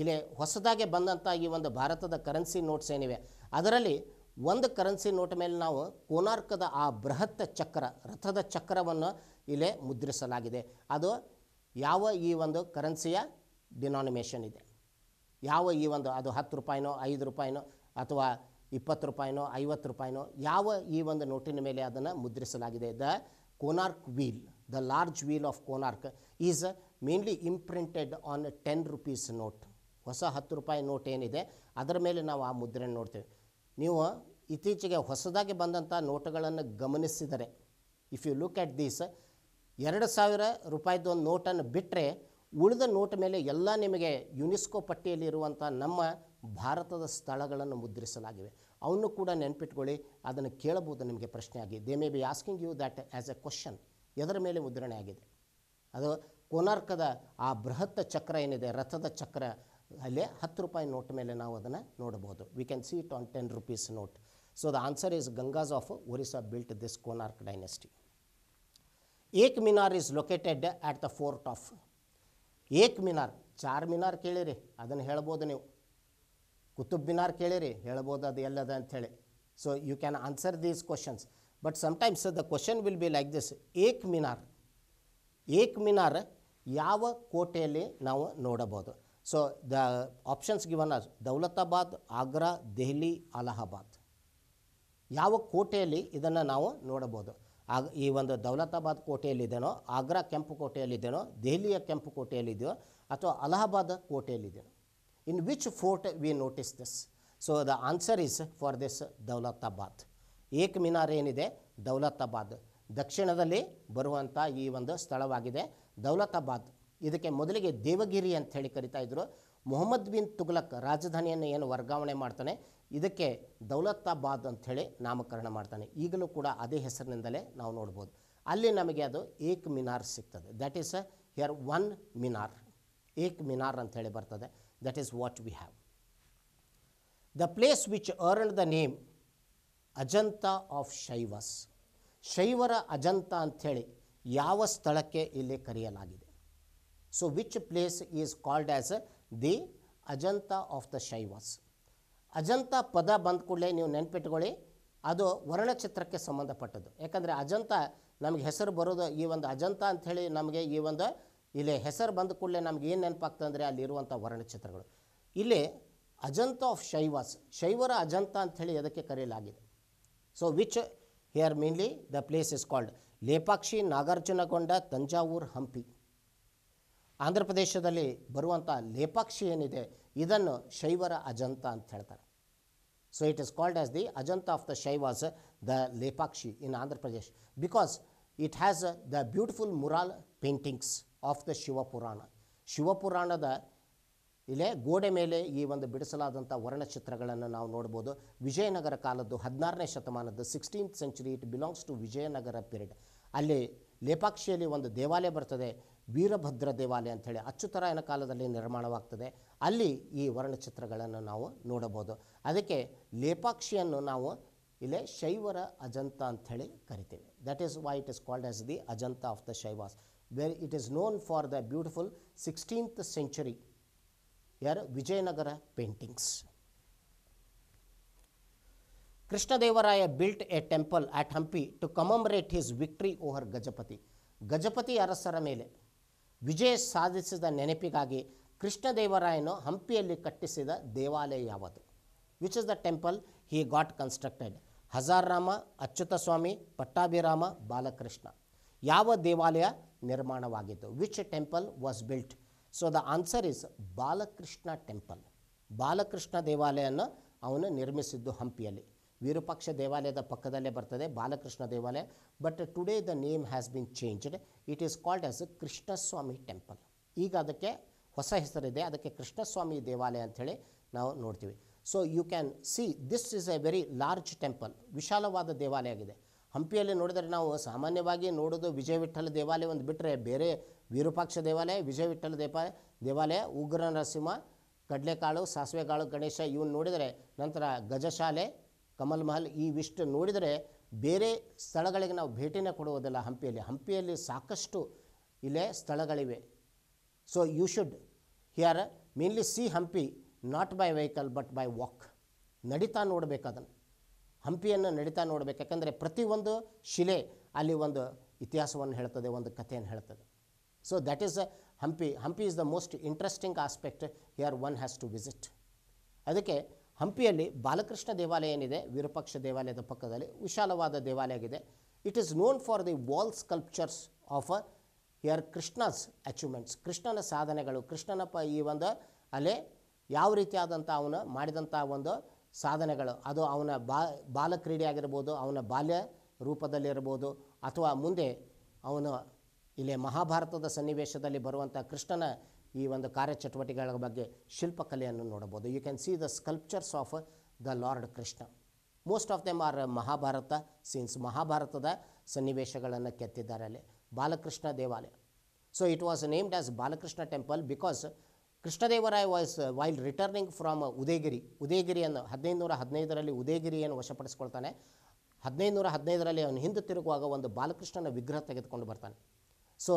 ಇಲ್ಲಿ ಹೊಸದಾಗಿ ಬಂದಂಥ ಈ ಒಂದು ಭಾರತದ ಕರೆನ್ಸಿ ನೋಟ್ಸ್ ಏನಿವೆ ಅದರಲ್ಲಿ ಒಂದು ಕರೆನ್ಸಿ ನೋಟ್ ಮೇಲೆ ನಾವು ಕೋನಾರ್ಕದ ಆ ಬೃಹತ್ ಚಕ್ರ ರಥದ ಚಕ್ರವನ್ನು ಇಲ್ಲಿ ಮುದ್ರಿಸಲಾಗಿದೆ ಅದು ಯಾವ ಈ ಒಂದು ಕರೆನ್ಸಿಯ ಡಿನಾಮಿನೇಷನ್ ಇದೆ ಯಾವ ಈ ಒಂದು ಅದು ಹತ್ತು ರೂಪಾಯಿನೋ ಐದು ರೂಪಾಯಿನೋ ಅಥವಾ ಇಪ್ಪತ್ತು ರೂಪಾಯಿನೋ ಐವತ್ತು ರೂಪಾಯಿನೋ ಯಾವ ಈ ಒಂದು ನೋಟಿನ ಮೇಲೆ ಅದನ್ನು ಮುದ್ರಿಸಲಾಗಿದೆ the Konark wheel the large wheel of Konark is mainly imprinted on ten rupees note ಹೊಸ ಹತ್ತು ರೂಪಾಯಿ ನೋಟ್ ಏನಿದೆ ಅದರ ಮೇಲೆ ನಾವು ಆ ಮುದ್ರೆಯನ್ನು ನೋಡ್ತೇವೆ ನೀವು ಇತ್ತೀಚೆಗೆ ಹೊಸದಾಗಿ ಬಂದಂಥ ನೋಟುಗಳನ್ನು ಗಮನಿಸಿದರೆ if you look at these ಎರಡು ಸಾವಿರ ರೂಪಾಯಿದ್ದು ಒಂದು ನೋಟನ್ನು ಬಿಟ್ಟರೆ ಉಳಿದ ನೋಟ್ ಮೇಲೆ ಎಲ್ಲ ನಿಮಗೆ ಯುನೆಸ್ಕೋ ಪಟ್ಟಿಯಲ್ಲಿರುವಂಥ ನಮ್ಮ ಭಾರತದ ಸ್ಥಳಗಳನ್ನು ಮುದ್ರಿಸಲಾಗಿವೆ ಅವನ್ನು ಕೂಡ ನೆನ್ಪಿಟ್ಕೊಳ್ಳಿ ಅದನ್ನು ಕೇಳಬಹುದು ನಿಮಗೆ ಪ್ರಶ್ನೆಯಾಗಿ they may be asking you that as a question ಎದರ ಮೇಲೆ ಮುದ್ರಣೆ ಆಗಿದೆ ಅದು ಕೋನಾರ್ಕದ ಆ ಬೃಹತ್ ಚಕ್ರ ಏನಿದೆ ರಥದ ಚಕ್ರ ಅಲ್ಲೇ ಹತ್ತು ರೂಪಾಯಿ ನೋಟ್ ಮೇಲೆ ನಾವು ಅದನ್ನು ನೋಡಬಹುದು we can see it on ten rupees note so the answer is Gangas of Orissa built this Konark dynasty Ek Minar is located at the fort of Ek Minar Char Minar ಕೇಳಿರಿ ಅದನ್ನು ಹೇಳ್ಬೋದು ನೀವು ಕುತುಬ್ ಮಿನಾರ್ ಕೇಳಿರಿ ಹೇಳ್ಬೋದು ಅದು ಎಲ್ಲದ ಅಂಥೇಳಿ so you can answer these questions but sometimes the question will be like this Ek Minar Ek Minar ಯಾವ ಕೋಟೆಯಲ್ಲಿ ನಾವು ನೋಡಬಹುದು so the options given us Daulatabad Agra Delhi Allahabad ಯಾವ ಕೋಟೆಯಲ್ಲಿ ಇದನ್ನು ನಾವು ನೋಡಬಹುದು ಆಗ ಈ ಒಂದು ದೌಲತಾಬಾದ್ ಕೋಟೆಯಲ್ಲಿದ್ದೇನೋ ಆಗ್ರಾ ಕೆಂಪು ಕೋಟೆಯಲ್ಲಿದ್ದೇನೋ ದೆಹಲಿಯ ಕೆಂಪು ಕೋಟೆಯಲ್ಲಿದೆಯೋ ಅಥವಾ ಅಲಹಾಬಾದ್ ಕೋಟೆಯಲ್ಲಿದೆಯೋ in which fort we notice this so the answer is for this Daulatabad Ek Minar ಏನಿದೆ ದೌಲತಾಬಾದ್ ದಕ್ಷಿಣದಲ್ಲಿ ಬರುವಂಥ ಈ ಒಂದು ಸ್ಥಳವಾಗಿದೆ ದೌಲತಾಬಾದ್ ಇದಕ್ಕೆ ಮೊದಲಿಗೆ ದೇವಗಿರಿ ಅಂತ ಹೇಳಿ ಕರಿತಾ ಇದ್ರು ಮೊಹಮ್ಮದ್ ಬಿನ್ ತುಗ್ಲಕ್ ರಾಜಧಾನಿಯನ್ನು ಏನು ವರ್ಗಾವಣೆ ಮಾಡ್ತಾನೆ ಇದಕ್ಕೆ ದೌಲತಾಬಾದ್ ಅಂಥೇಳಿ ನಾಮಕರಣ ಮಾಡ್ತಾನೆ ಈಗಲೂ ಕೂಡ ಅದೇ ಹೆಸರಿನಿಂದಲೇ ನಾವು ನೋಡ್ಬೋದು ಅಲ್ಲಿ ನಮಗೆ ಅದು ಏಕ್ ಮಿನಾರ್ ಸಿಗ್ತದೆ that is a here one minar Ek Minar ಹೇಳಿ ಬರ್ತದೆ that is what we have the place which earn the name Ajanta of Shaivas ಶೈವರ ಅಜಂತ ಅಂಥೇಳಿ ಯಾವ ಸ್ಥಳಕ್ಕೆ ಇಲ್ಲಿ ಕರೆಯಲಾಗಿದೆ so which place is called as the Ajanta of the Shaivas Ajanta ಪದ ಬಂದ ಕೂಡಲೇ ನೀವು ನೆನ್ಪಿಟ್ಕೊಳ್ಳಿ ಅದು ವರ್ಣಚಿತ್ರಕ್ಕೆ ಸಂಬಂಧಪಟ್ಟದ್ದು ಯಾಕಂದರೆ ಅಜಂತ ನಮಗೆ ಹೆಸರು ಬರೋದು ಈ ಒಂದು ಅಜಂತ ಅಂಥೇಳಿ ನಮಗೆ ಈ ಒಂದು ಇಲ್ಲಿ ಹೆಸರು ಬಂದ ಕೂಡಲೇ ನಮ್ಗೆ ಏನು ನೆನಪಾಗ್ತಂದರೆ ಅಲ್ಲಿರುವಂಥ ವರ್ಣಚಿತ್ರಗಳು ಇಲ್ಲಿ ಅಜಂತ ಆಫ್ ಶೈವಾಸ್ ಶೈವರ ಅಜಂತ ಅಂಥೇಳಿ ಅದಕ್ಕೆ ಕರೆಯಲಾಗಿದೆ so which here mainly the place is called Lepakshi Nagarjunakonda Thanjavur Hampi Andhra ಪ್ರದೇಶದಲ್ಲಿ ಬರುವಂಥ ಲೇಪಾಕ್ಷಿ ಏನಿದೆ ಇದನ್ನು ಶೈವರ ಅಜಂತ ಅಂತ ಹೇಳ್ತಾರೆ so it is called as the Ajanta of the Shaivas the Lepakshi in Andhra Pradesh because it has the beautiful mural paintings of the Shivapurana ಶಿವಪುರಾಣದ ಇಲ್ಲೇ ಗೋಡೆ ಮೇಲೆ ಈ ಒಂದು ಬಿಡಿಸಲಾದಂಥ ವರ್ಣಚಿತ್ರಗಳನ್ನು ನಾವು ನೋಡ್ಬೋದು ವಿಜಯನಗರ ಕಾಲದ್ದು ಹದಿನಾರನೇ ಶತಮಾನದ sixteenth century it belongs to Vijayanagara period ಅಲ್ಲಿ ಲೇಪಾಕ್ಷಿಯಲ್ಲಿ ಒಂದು ದೇವಾಲಯ ಬರ್ತದೆ ವೀರಭದ್ರ ದೇವಾಲಯ ಅಂಥೇಳಿ ಅಚ್ಚುತರಾಯನ ಕಾಲದಲ್ಲಿ ನಿರ್ಮಾಣವಾಗ್ತದೆ ಅಲ್ಲಿ ಈ ವರ್ಣಚಿತ್ರಗಳನ್ನು ನಾವು ನೋಡಬಹುದು ಅದಕ್ಕೆ ಲೇಪಾಕ್ಷಿಯನ್ನು ನಾವು ಇಲ್ಲೇ ಶೈವರ ಅಜಂತ ಅಂಥೇಳಿ ಕರಿತೀವಿ that is why it is called as the Ajanta of the Shaivas where it is known for the beautiful sixteenth century year Vijayanagara paintings Krishnadevaraya built a temple at Hampi to commemorate his victory over Gajapati Gajapati ಅರಸರ ಮೇಲೆ ವಿಜಯ ಸಾಧಿಸಿದ ನೆನಪಿಗಾಗಿ ಕೃಷ್ಣದೇವರಾಯನು ಹಂಪಿಯಲ್ಲಿ ಕಟ್ಟಿಸಿದ ದೇವಾಲಯ ಯಾವುದು which is the temple he got constructed Hazara Rama Achyuta Swami Pattabhirama Balakrishna ಯಾವ ದೇವಾಲಯ ನಿರ್ಮಾಣವಾಗಿತ್ತು which temple was built so the answer is Balakrishna temple Balakrishna ದೇವಾಲಯವನ್ನು ಅವನು ನಿರ್ಮಿಸಿದ್ದು ಹಂಪಿಯಲ್ಲಿ ವಿರೂಪಾಕ್ಷ ದೇವಾಲಯದ ಪಕ್ಕದಲ್ಲೇ ಬರ್ತದೆ ಬಾಲಕೃಷ್ಣ ದೇವಾಲಯ but today the name has been changed it is called as Krishnaswami temple ಈಗ ಅದಕ್ಕೆ ಹೊಸ ಹೆಸರಿದೆ ಅದಕ್ಕೆ ಕೃಷ್ಣಸ್ವಾಮಿ ದೇವಾಲಯ ಅಂಥೇಳಿ ನಾವು ನೋಡ್ತೀವಿ so you can see this is a very large temple ವಿಶಾಲವಾದ ದೇವಾಲಯ ಆಗಿದೆ ಹಂಪಿಯಲ್ಲಿ ನೋಡಿದರೆ ನಾವು ಸಾಮಾನ್ಯವಾಗಿ ನೋಡೋದು ವಿಜಯವಿಠಲ ದೇವಾಲಯ ಒಂದು ಬಿಟ್ಟರೆ ಬೇರೆ ವಿರೂಪಾಕ್ಷ ದೇವಾಲಯ ವಿಜಯವಿಠಲ ದೇವಾಲಯ ದೇವಾಲಯ ಉಗ್ರ ನರಸಿಂಹ ಕಡಲೆಕಾಳು ಸಾಸಿವೆಕಾಳು ಗಣೇಶ ಇವನ್ನ ನೋಡಿದರೆ ನಂತರ ಗಜಶಾಲೆ ಕಮಲ್ ಮಹಲ್ ಈ ಇವಿಷ್ಟು ನೋಡಿದರೆ ಬೇರೆ ಸ್ಥಳಗಳಿಗೆ ನಾವು ಭೇಟಿನೇ ಕೊಡುವುದಿಲ್ಲ ಹಂಪಿಯಲ್ಲಿ ಹಂಪಿಯಲ್ಲಿ ಸಾಕಷ್ಟು ಇಲ್ಲೇ ಸ್ಥಳಗಳಿವೆ so you should here mainly see Hampi not by vehicle but by walk ನಡಿತಾ ನೋಡಬೇಕು ಅದನ್ನು ಹಂಪಿಯನ್ನು ನಡಿತಾ ನೋಡಬೇಕು ಯಾಕಂದರೆ ಪ್ರತಿಯೊಂದು ಶಿಲೆ ಅಲ್ಲಿ ಒಂದು ಇತಿಹಾಸವನ್ನು ಹೇಳ್ತದೆ ಒಂದು ಕಥೆಯನ್ನು ಹೇಳ್ತದೆ so that is Hampi Hampi is the most interesting aspect here one has to visit ಅದಕ್ಕೆ ಹಂಪಿಯಲ್ಲಿ ಬಾಲಕೃಷ್ಣ ದೇವಾಲಯ ಏನಿದೆ ವಿರೂಪಾಕ್ಷ ದೇವಾಲಯದ ಪಕ್ಕದಲ್ಲಿ ವಿಶಾಲವಾದ ದೇವಾಲಯ ಆಗಿದೆ it is known for the wall sculptures of here Krishna's achievements ಕೃಷ್ಣನ ಸಾಧನೆಗಳು ಕೃಷ್ಣನ ಪ ಈ ಒಂದು ಅಲ್ಲಿ ಯಾವ ರೀತಿಯಾದಂಥ ಅವನು ಮಾಡಿದಂಥ ಒಂದು ಸಾಧನೆಗಳು ಅದು ಅವನ ಬಾ ಬಾಲ ಆಗಿರ್ಬೋದು ಅವನ ಬಾಲ್ಯ ರೂಪದಲ್ಲಿರ್ಬೋದು ಅಥವಾ ಮುಂದೆ ಅವನು ಇಲ್ಲಿ ಮಹಾಭಾರತದ ಸನ್ನಿವೇಶದಲ್ಲಿ ಬರುವಂಥ ಕೃಷ್ಣನ ಈ ಒಂದು ಕಾರ್ಯಚಟುವಟಿಕೆಗಳ ಬಗ್ಗೆ ಶಿಲ್ಪಕಲೆಯನ್ನು ನೋಡಬಹುದು you can see the sculptures of the lord Krishna most of them are Mahabharata scenes ಮಹಾಭಾರತದ ಸನ್ನಿವೇಶಗಳನ್ನು ಕೆತ್ತಿದ್ದಾರೆ ಅಲ್ಲಿ ಬಾಲಕೃಷ್ಣ ದೇವಾಲಯ so it was named as Balakrishna temple because Krishnadevaraya was while returning from Udayagiri ಉದಯಗಿರಿಯನ್ನು ಹದಿನೈದು ನೂರ ಹದಿನೈದರಲ್ಲಿ ಉದಯಗಿರಿಯನ್ನು ವಶಪಡಿಸ್ಕೊಳ್ತಾನೆ ಹದಿನೈದು ನೂರ ಹದಿನೈದರಲ್ಲಿ ಅವನು ಹಿಂದೆ ತಿರುಗುವಾಗ ಒಂದು ಬಾಲಕೃಷ್ಣನ ವಿಗ್ರಹ ತೆಗೆದುಕೊಂಡು ಬರ್ತಾನೆ so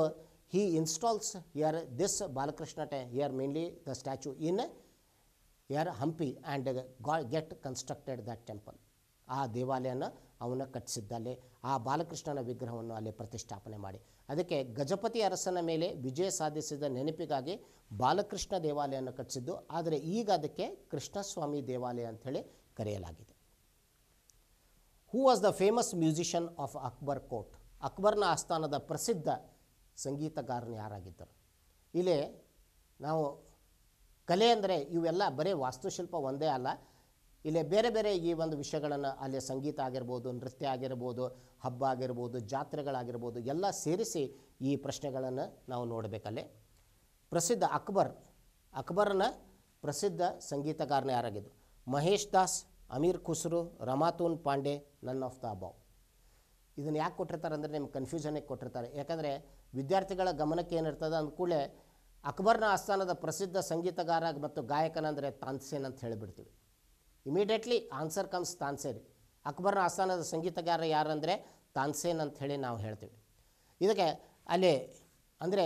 he installs here this Balakrishna, here mainly the statue in here Hampi and get constructed that temple. ಆ ದೇವಾಲಯನ ಅವನ ಕಟ್ಟಿಸಿದ್ದಲ್ಲಿ ಆ ಬಾಲಕೃಷ್ಣನ ವಿಗ್ರಹವನ್ನು ಅಲ್ಲಿ ಪ್ರತಿಷ್ಠಾಪನೆ ಮಾಡಿ ಅದಕ್ಕೆ ಗಜಪತಿ ಅರಸನ ಮೇಲೆ ವಿಜಯ ಸಾಧಿಸಿದ ನೆನಪಿಗಾಗಿ ಬಾಲಕೃಷ್ಣ ದೇವಾಲಯವನ್ನು ಕಟ್ಟಿಸಿದ್ದು ಆದರೆ ಈಗ ಅದಕ್ಕೆ ಕೃಷ್ಣಸ್ವಾಮಿ ದೇವಾಲಯ ಅಂಥೇಳಿ ಕರೆಯಲಾಗಿದೆ who was the famous musician of Akbar court ಅಕ್ಬರ್ನ ಆಸ್ಥಾನದ ಪ್ರಸಿದ್ಧ ಸಂಗೀತಗಾರನ ಯಾರಾಗಿದ್ದರು ಇಲ್ಲಿ ನಾವು ಕಲೆ ಅಂದರೆ ಇವೆಲ್ಲ ಬರೀ ವಾಸ್ತುಶಿಲ್ಪ ಒಂದೇ ಅಲ್ಲ ಇಲ್ಲಿ ಬೇರೆ ಬೇರೆ ಈ ಒಂದು ವಿಷಯಗಳನ್ನು ಅಲ್ಲಿ ಸಂಗೀತ ಆಗಿರ್ಬೋದು ನೃತ್ಯ ಆಗಿರ್ಬೋದು ಹಬ್ಬ ಆಗಿರ್ಬೋದು ಜಾತ್ರೆಗಳಾಗಿರ್ಬೋದು ಎಲ್ಲ ಸೇರಿಸಿ ಈ ಪ್ರಶ್ನೆಗಳನ್ನು ನಾವು ನೋಡಬೇಕಲ್ಲಿ ಪ್ರಸಿದ್ಧ ಅಕ್ಬರ್ ಅಕ್ಬರ್ನ ಪ್ರಸಿದ್ಧ ಸಂಗೀತಗಾರನ ಯಾರಾಗಿದ್ದು ಮಹೇಶ್ ದಾಸ್ ಅಮೀರ್ ಖುಸ್ರು ರಮಾತೂನ್ ಪಾಂಡೆ ನನ್ ಆಫ್ ದ ಅಬಾವ್ ಇದನ್ನು ಯಾಕೆ ಕೊಟ್ಟಿರ್ತಾರೆ ಅಂದರೆ ನಿಮ್ಗೆ ಕನ್ಫ್ಯೂಷನಿಗೆ ಕೊಟ್ಟಿರ್ತಾರೆ ಯಾಕಂದರೆ ವಿದ್ಯಾರ್ಥಿಗಳ ಗಮನಕ್ಕೆ ಏನಿರ್ತದೆ ಅಂದ ಕೂಡಲೇ ಅಕ್ಬರ್ನ ಆಸ್ಥಾನದ ಪ್ರಸಿದ್ಧ ಸಂಗೀತಗಾರ ಮತ್ತು ಗಾಯಕನಂದರೆ ತಾನ್ಸೇನ್ ಅಂತ ಹೇಳಿಬಿಡ್ತೀವಿ ಇಮಿಡಿಯೇಟ್ಲಿ ಆನ್ಸರ್ ಕಮ್ಸ್ ತಾನ್ಸೇನ್ ಅಕ್ಬರ್ನ ಆಸ್ಥಾನದ ಸಂಗೀತಗಾರ ಯಾರಂದರೆ ತಾನ್ಸೇನ್ ಅಂತ ಹೇಳಿ ನಾವು ಹೇಳ್ತೀವಿ ಇದಕ್ಕೆ ಅಲ್ಲಿ ಅಂದರೆ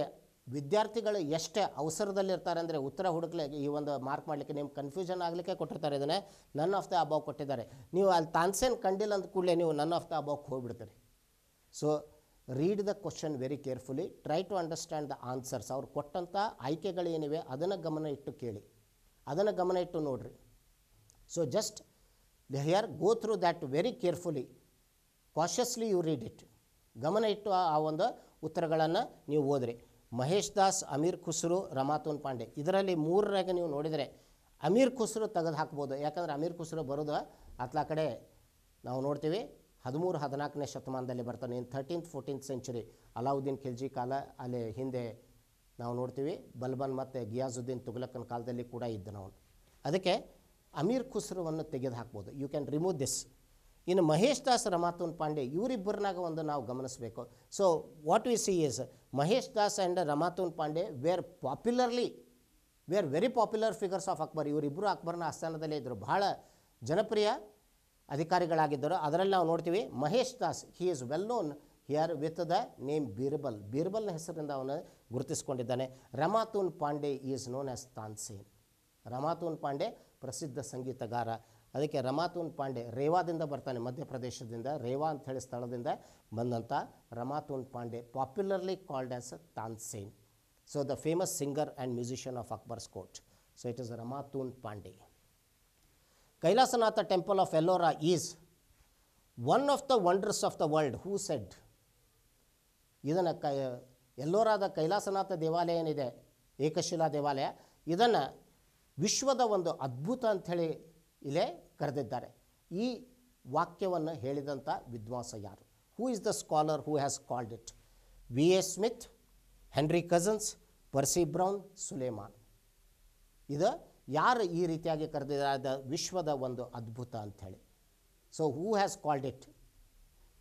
ವಿದ್ಯಾರ್ಥಿಗಳು ಎಷ್ಟೇ ಅವಸರದಲ್ಲಿರ್ತಾರೆ ಅಂದರೆ ಉತ್ತರ ಹುಡುಕ್ಲಿಕ್ಕೆ ಈ ಒಂದು ಮಾರ್ಕ್ ಮಾಡಲಿಕ್ಕೆ ನಿಮ್ಗೆ ಕನ್ಫ್ಯೂಷನ್ ಆಗಲಿಕ್ಕೆ ಕೊಟ್ಟಿರ್ತಾರೆ ಇದನ್ನೇ ನನ್ ಆಫ್ ದ ಅಬೌವ್ ಕೊಟ್ಟಿದ್ದಾರೆ ನೀವು ಅಲ್ಲಿ ತಾನ್ಸೇನ್ ಕಂಡಿಲ್ಲ ಅಂದ ಕೂಡಲೇ ನೀವು ನನ್ ಆಫ್ ದ ಅಬಾವ್ಗೆ ಹೋಗಿಬಿಡ್ತೀರಿ so read the question very carefully try to understand the answers ಅವ್ರು ಕೊಟ್ಟಂಥ ಆಯ್ಕೆಗಳೇನಿವೆ ಅದನ್ನು ಗಮನ ಇಟ್ಟು ಕೇಳಿ ಅದನ್ನು ಗಮನ ಇಟ್ಟು ನೋಡಿರಿ so just here go through that very carefully cautiously you read it ಗಮನ ಇಟ್ಟು ಆ ಒಂದು ಉತ್ತರಗಳನ್ನು ನೀವು ಓದ್ರಿ ಮಹೇಶ್ ದಾಸ್ ಅಮೀರ್ ಖುಸ್ರು ರಮಾತೋನ್ ಪಾಂಡೆ ಇದರಲ್ಲಿ ಮೂರರಾಗೆ ನೀವು ನೋಡಿದರೆ ಅಮೀರ್ ಖುಸ್ರು ತೆಗೆದು ಹಾಕ್ಬೋದು ಯಾಕಂದರೆ ಅಮೀರ್ ಖುಸ್ರು ಬರೋದು ಅತ್ಲಾ ಕಡೆ ನಾವು ನೋಡ್ತೀವಿ ಹದಿಮೂರು ಹದಿನಾಲ್ಕನೇ ಶತಮಾನದಲ್ಲಿ ಬರ್ತಾನೆ in thirteenth fourteenth century Alauddin Khilji ಕಾಲ ಅಲ್ಲಿ ಹಿಂದೆ ನಾವು ನೋಡ್ತೀವಿ ಬಲ್ಬನ್ ಮತ್ತು ಗಿಯಾಜುದ್ದೀನ್ ತುಗಲಕ್ಕನ ಕಾಲದಲ್ಲಿ ಕೂಡ ಇದ್ದನ ಅವನು ಅದಕ್ಕೆ ಅಮೀರ್ ಖುಸ್ರವನ್ನು ತೆಗೆದು ಹಾಕ್ಬೋದು ಯು ಕ್ಯಾನ್ ರಿಮೂವ್ ದಿಸ್ ಇನ್ನು ಮಹೇಶ್ ದಾಸ್ ರಮಾತೂನ್ ಪಾಂಡೆ ಇವರಿಬ್ಬರನ್ನಾಗ ಒಂದು ನಾವು ಗಮನಿಸಬೇಕು so what we see is Mahesh Das and Ramtanu Pandey were popularly were very popular figures of Akbar ಇವರಿಬ್ಬರು ಅಕ್ಬರ್ನ ಆಸ್ಥಾನದಲ್ಲೇ ಇದ್ದರು ಬಹಳ ಜನಪ್ರಿಯ ಅಧಿಕಾರಿಗಳಾಗಿದ್ದರು ಅದರಲ್ಲಿ ನಾವು ನೋಡ್ತೀವಿ Mahesh Das he is well known here with the name Birbal ಬೀರ್ಬಲ್ನ ಹೆಸರಿಂದ ಅವನು ಗುರುತಿಸಿಕೊಂಡಿದ್ದಾನೆ Ramtanu Pandey is known as Tansen Ramtanu Pandey ಪ್ರಸಿದ್ಧ ಸಂಗೀತಗಾರ ಅದಕ್ಕೆ ರಮಾತೂನ್ ಪಾಂಡೆ ರೇವಾದಿಂದ ಬರ್ತಾನೆ ಮಧ್ಯಪ್ರದೇಶದಿಂದ ರೇವಾ ಅಂತ ಹೇಳಿ ಸ್ಥಳದಿಂದ ಬಂದಂಥ Ramtanu Pandey popularly called as Tansen so the famous singer and musician of Akbar's court so it is Ramtanu Pandey Kailasanatha temple of Ellora is one of the wonders of the world who said ಇದನ್ನು ಕ ಎಲ್ಲೋರಾದ ಕೈಲಾಸನಾಥ ದೇವಾಲಯ ಏನಿದೆ ಏಕಶಿಲಾ ದೇವಾಲಯ ಇದನ್ನು ವಿಶ್ವದ ಒಂದು ಅದ್ಭುತ ಅಂಥೇಳಿ ಇಲ್ಲೇ ಕರೆದಿದ್ದಾರೆ ಈ ವಾಕ್ಯವನ್ನು ಹೇಳಿದಂಥ ವಿದ್ವಾಂಸ ಯಾರು who is the scholar who has called it V A Smith Henry Cousens Percy Brown Sulaiman ಇದು ಯಾರು ಈ ರೀತಿಯಾಗಿ ಕರೆದಿದ್ದಾರೆ ವಿಶ್ವದ ಒಂದು ಅದ್ಭುತ ಅಂಥೇಳಿ so who has called it